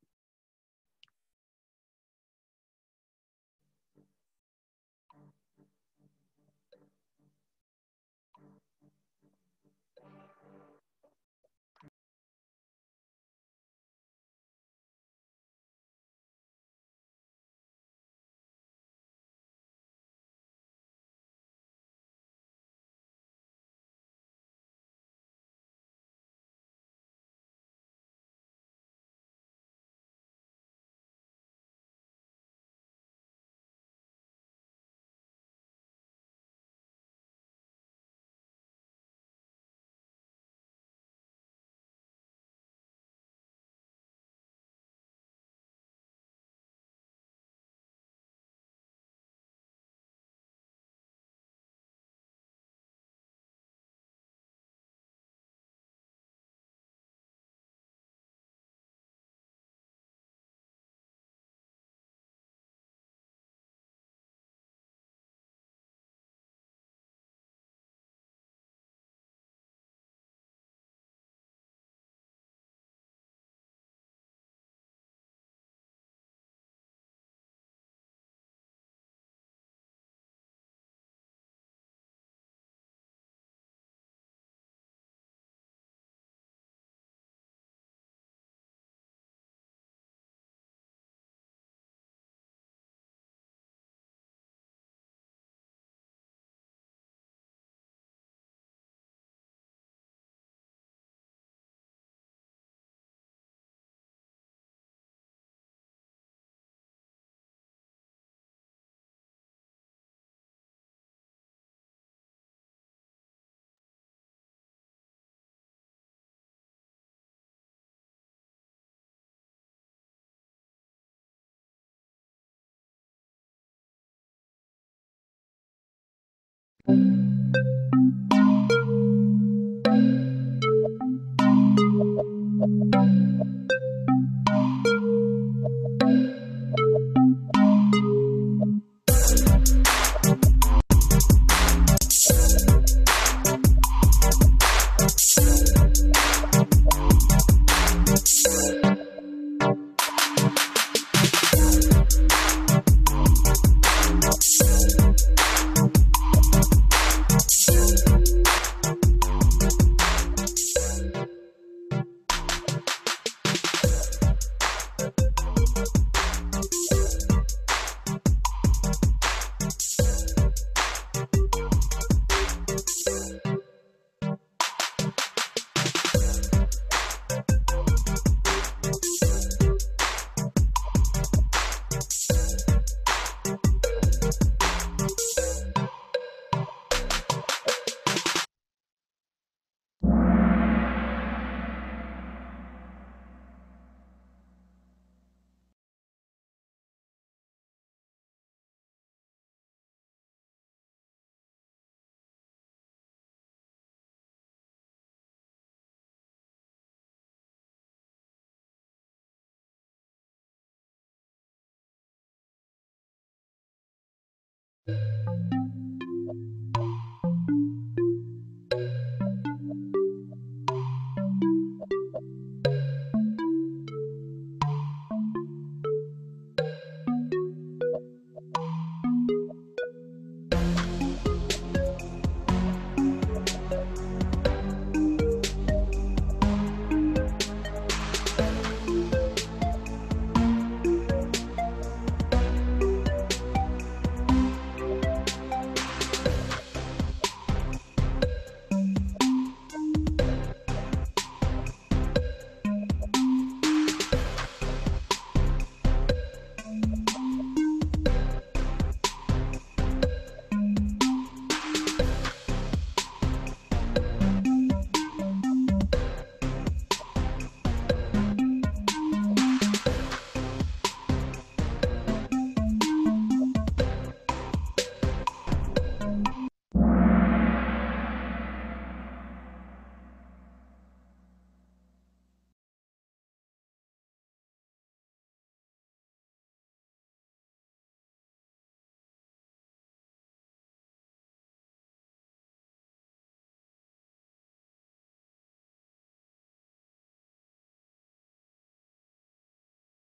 Thank you.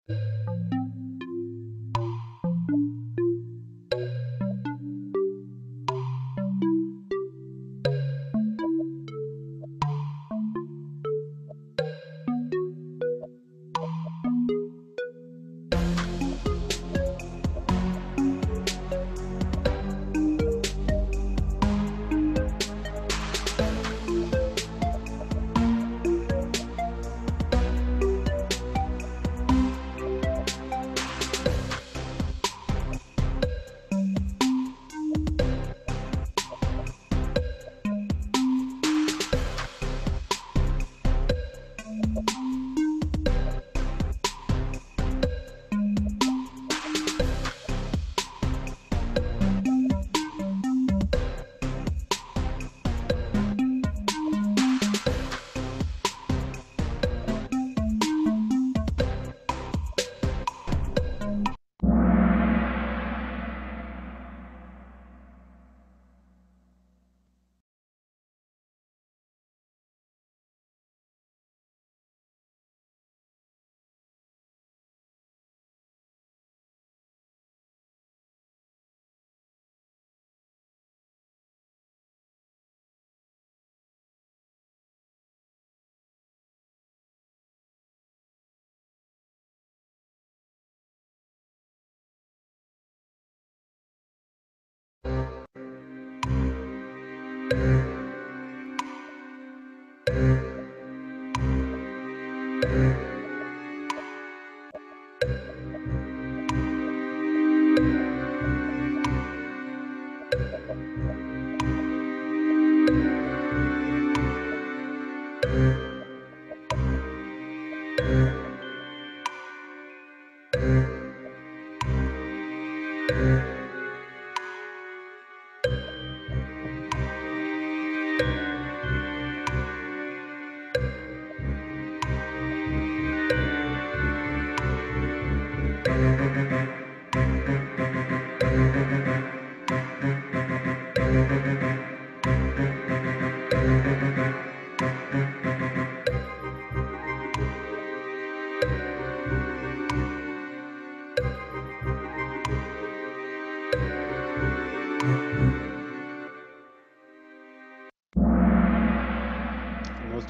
Thank you.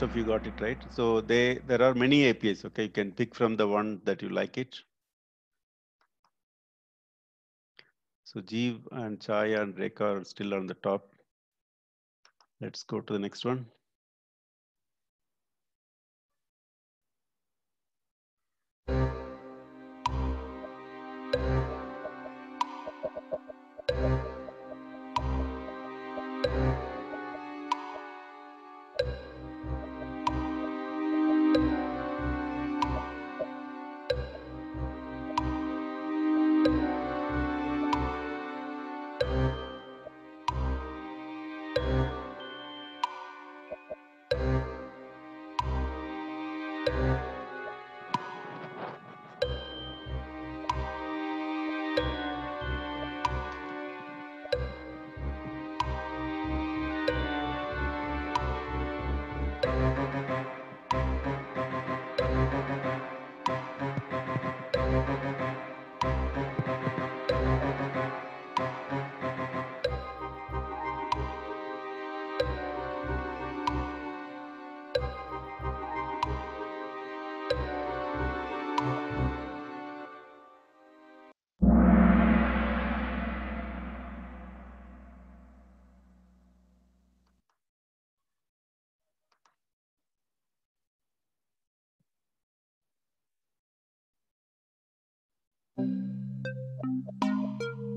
of you got it right. So they there are many APIs. Okay, you can pick from the one that you like it. So Jeev and Chaya and Rekha are still on the top. Let's go to the next one. Thank you.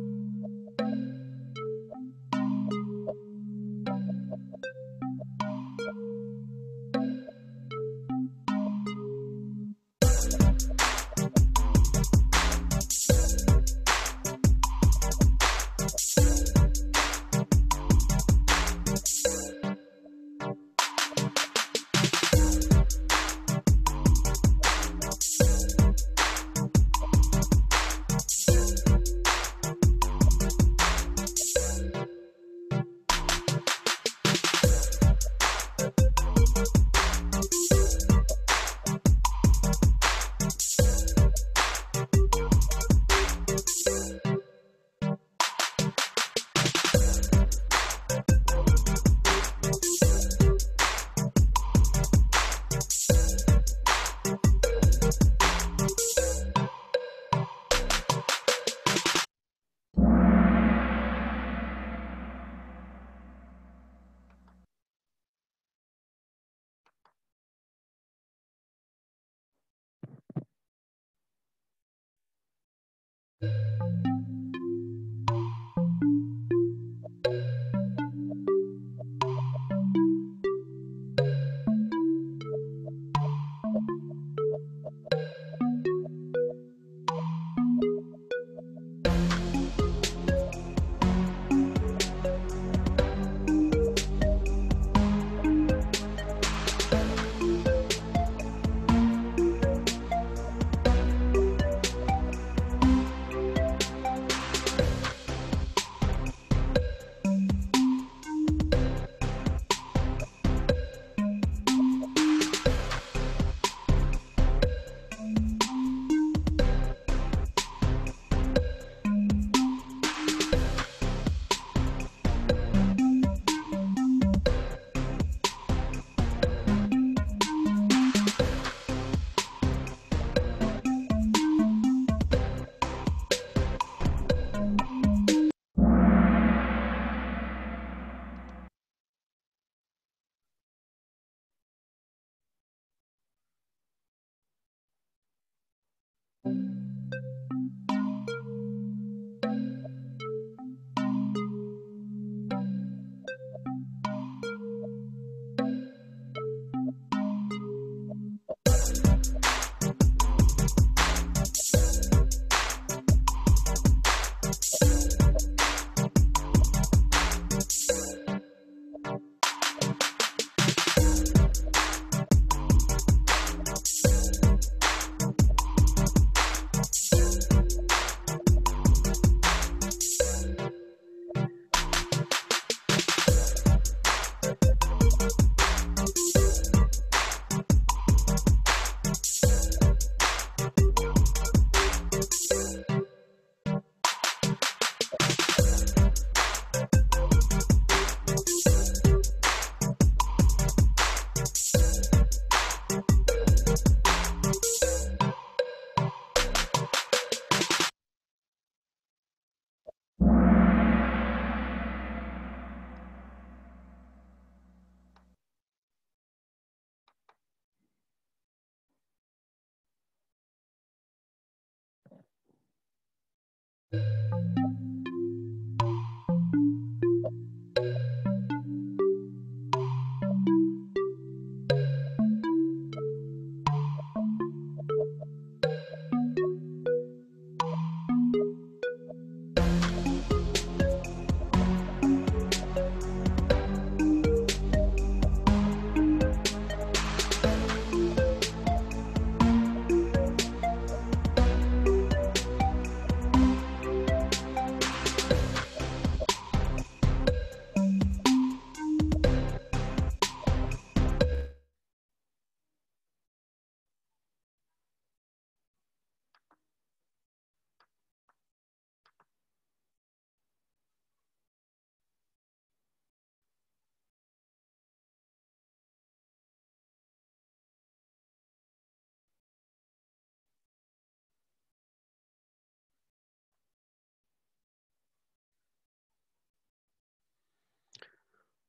you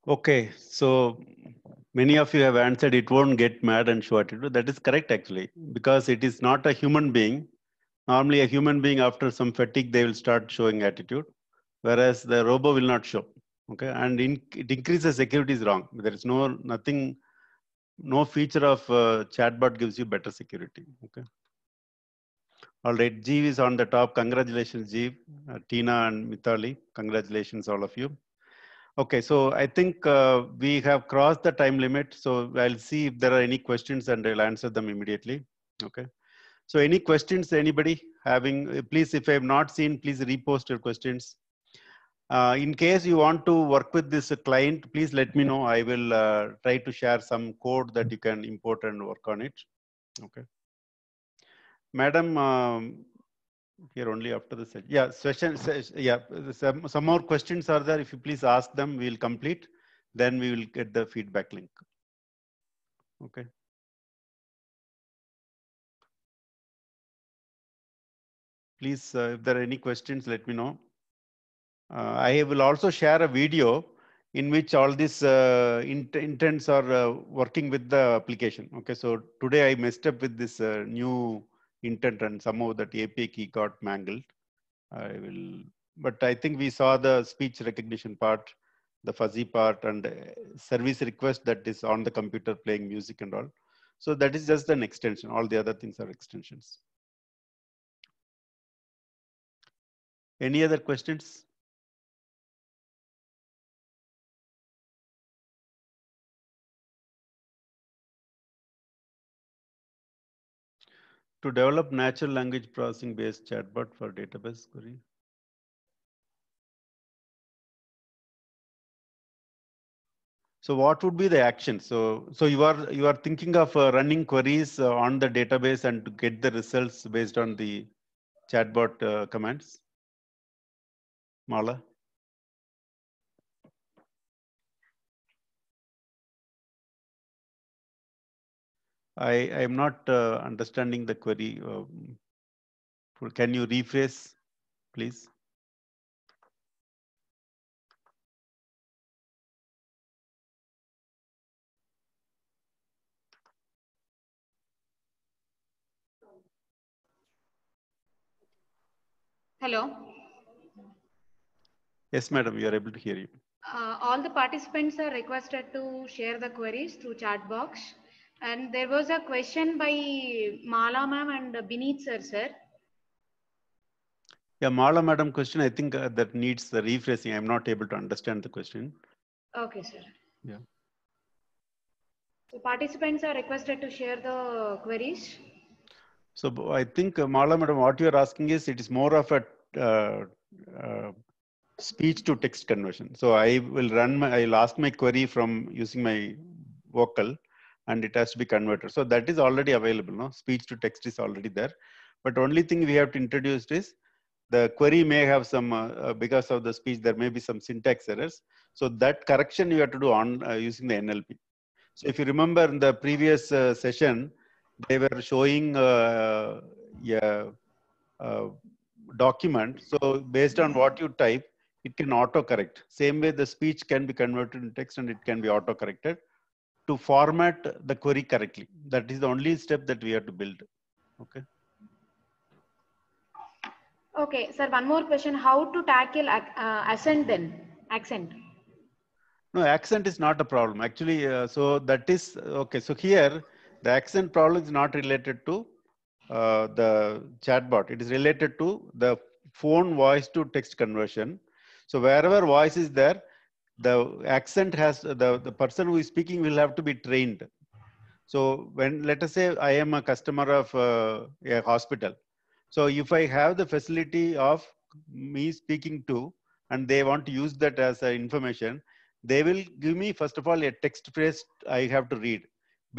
Okay, so many of you have answered it won't get mad and show attitude. That is correct actually, because it is not a human being. Normally, a human being after some fatigue they will start showing attitude, whereas the robo will not show. Okay, and in, it increases security is wrong. There is no nothing, no feature of uh, chatbot gives you better security. Okay. All right, Jeev is on the top. Congratulations, Jeev, uh, Tina, and Mitali. Congratulations, all of you. Okay, so I think uh, we have crossed the time limit. So I'll see if there are any questions and I'll answer them immediately. Okay. So any questions, anybody having, uh, please, if I have not seen, please repost your questions. Uh, in case you want to work with this client, please let me know. I will uh, try to share some code that you can import and work on it. Okay. Madam, um, here only after the session. Yeah, session. Yeah, some, some more questions are there. If you please ask them, we'll complete. Then we will get the feedback link. Okay. Please, uh, if there are any questions, let me know. Uh, I will also share a video in which all these uh, int intents are uh, working with the application. Okay, so today I messed up with this uh, new intent and somehow that API key got mangled. I will, but I think we saw the speech recognition part, the fuzzy part and uh, service request that is on the computer playing music and all. So that is just an extension. All the other things are extensions. Any other questions? to develop natural language processing based chatbot for database query? So what would be the action? So, so you are you are thinking of uh, running queries uh, on the database and to get the results based on the chatbot uh, commands. Mala. I am not uh, understanding the query. Um, can you rephrase, please? Hello. Yes, madam, we are able to hear you. Uh, all the participants are requested to share the queries through chat box. And there was a question by Mala ma'am and Bineet sir, sir. Yeah, Mala madam question, I think uh, that needs the rephrasing. I'm not able to understand the question. Okay, sir. Yeah. So participants are requested to share the queries. So I think, uh, Mala madam, what you're asking is it is more of a uh, uh, speech to text conversion. So I will run my, I'll ask my query from using my vocal and it has to be converted. So that is already available. No? Speech to text is already there. But only thing we have to introduce is the query may have some, uh, uh because of the speech, there may be some syntax errors. So that correction you have to do on uh, using the NLP. So if you remember in the previous uh, session, they were showing uh, a uh, document. So based on what you type, it can auto correct. Same way the speech can be converted in text and it can be auto corrected to format the query correctly. That is the only step that we have to build. Okay. Okay, sir, one more question. How to tackle uh, accent then? Accent. No, accent is not a problem. Actually, uh, so that is, okay, so here the accent problem is not related to uh, the chatbot. It is related to the phone voice to text conversion. So wherever voice is there, the accent has the, the person who is speaking will have to be trained so when let us say i am a customer of uh, a hospital so if i have the facility of me speaking to and they want to use that as uh, information they will give me first of all a text phrase i have to read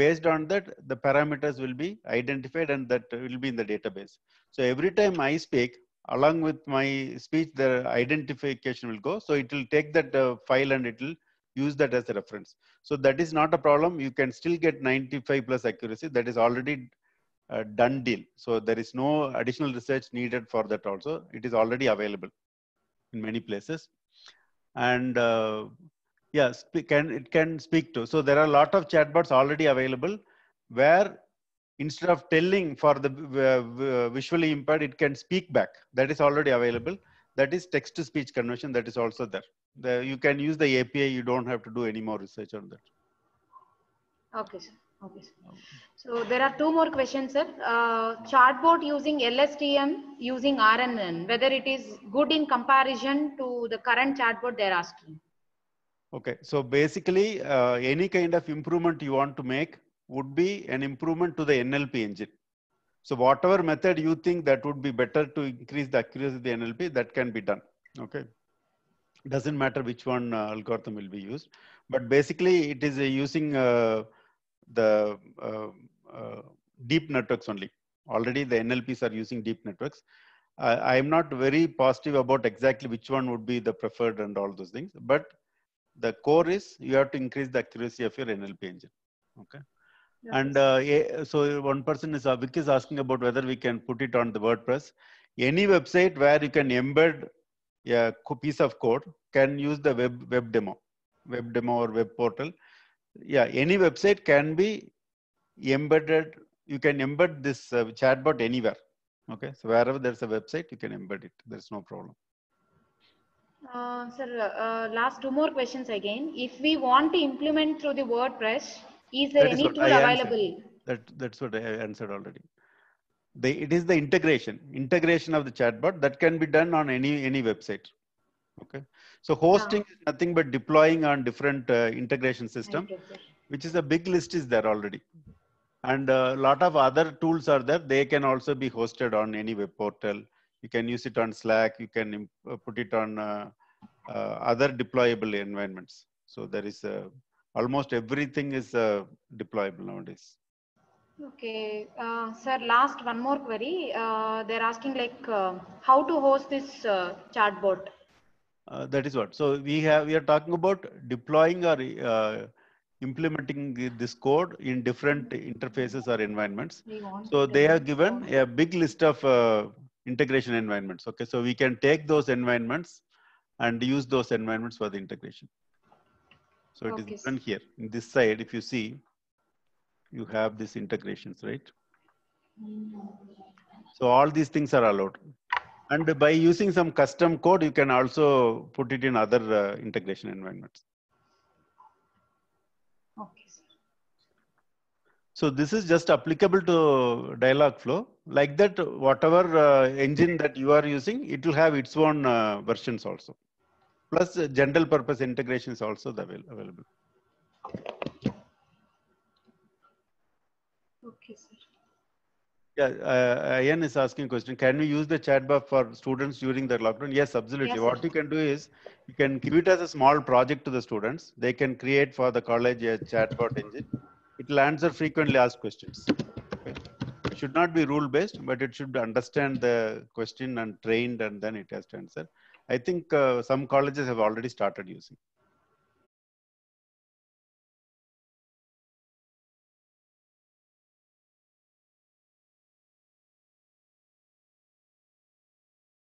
based on that the parameters will be identified and that will be in the database so every time i speak along with my speech, the identification will go. So it will take that uh, file and it will use that as a reference. So that is not a problem. You can still get 95 plus accuracy. That is already a uh, done deal. So there is no additional research needed for that also. It is already available in many places. And uh, yes, it can speak to. So there are a lot of chatbots already available where instead of telling for the uh, uh, visually impaired, it can speak back. That is already available. That is text to speech conversion. That is also there. The, you can use the API. You don't have to do any more research on that. Okay, sir. Okay, sir. okay. So there are two more questions, sir. Uh, chatbot using LSTM using RNN, whether it is good in comparison to the current chatbot they're asking. Okay, so basically uh, any kind of improvement you want to make, would be an improvement to the NLP engine. So whatever method you think that would be better to increase the accuracy of the NLP, that can be done. Okay. Doesn't matter which one uh, algorithm will be used, but basically it is uh, using uh, the uh, uh, deep networks only. Already the NLPs are using deep networks. I am not very positive about exactly which one would be the preferred and all those things, but the core is you have to increase the accuracy of your NLP engine. Okay. And uh, so one person is, uh, is asking about whether we can put it on the WordPress. Any website where you can embed a piece of code can use the web, web demo, web demo or web portal. Yeah, any website can be embedded. You can embed this uh, chatbot anywhere. Okay, so wherever there's a website, you can embed it. There's no problem. Uh, sir, uh, last two more questions again. If we want to implement through the WordPress, is there any tool available? That, that's what I answered already. it is the integration, integration of the chatbot that can be done on any, any website. Okay. So hosting yeah. is nothing but deploying on different uh, integration system, which is a big list is there already. And a uh, lot of other tools are there. They can also be hosted on any web portal. You can use it on Slack. You can uh, put it on uh, uh, other deployable environments. So there is a almost everything is uh, deployable nowadays. Okay, uh, sir. Last one more query. Uh, they're asking like uh, how to host this uh, chatbot. Uh, that is what. So we have we are talking about deploying or implementing this code in different interfaces or environments. So they have given a big list of integration environments. Okay, so we can take those environments and use those environments for the integration. So it okay. is done here. In this side, if you see, you have these integrations, right? So all these things are allowed. And by using some custom code, you can also put it in other uh, integration environments. So this is just applicable to dialog flow. Like that, whatever uh, engine that you are using, it will have its own uh, versions also plus uh, general purpose integration is also available. Okay, sir. Yeah, uh, uh, Ian is asking a question. Can we use the chat bar for students during the lockdown? Yes, absolutely. Yes, what you can do is you can give it as a small project to the students. They can create for the college a uh, chatbot engine. It will answer frequently asked questions. Okay. It should not be rule based, but it should understand the question and trained, and then it has to answer. I think uh, some colleges have already started using.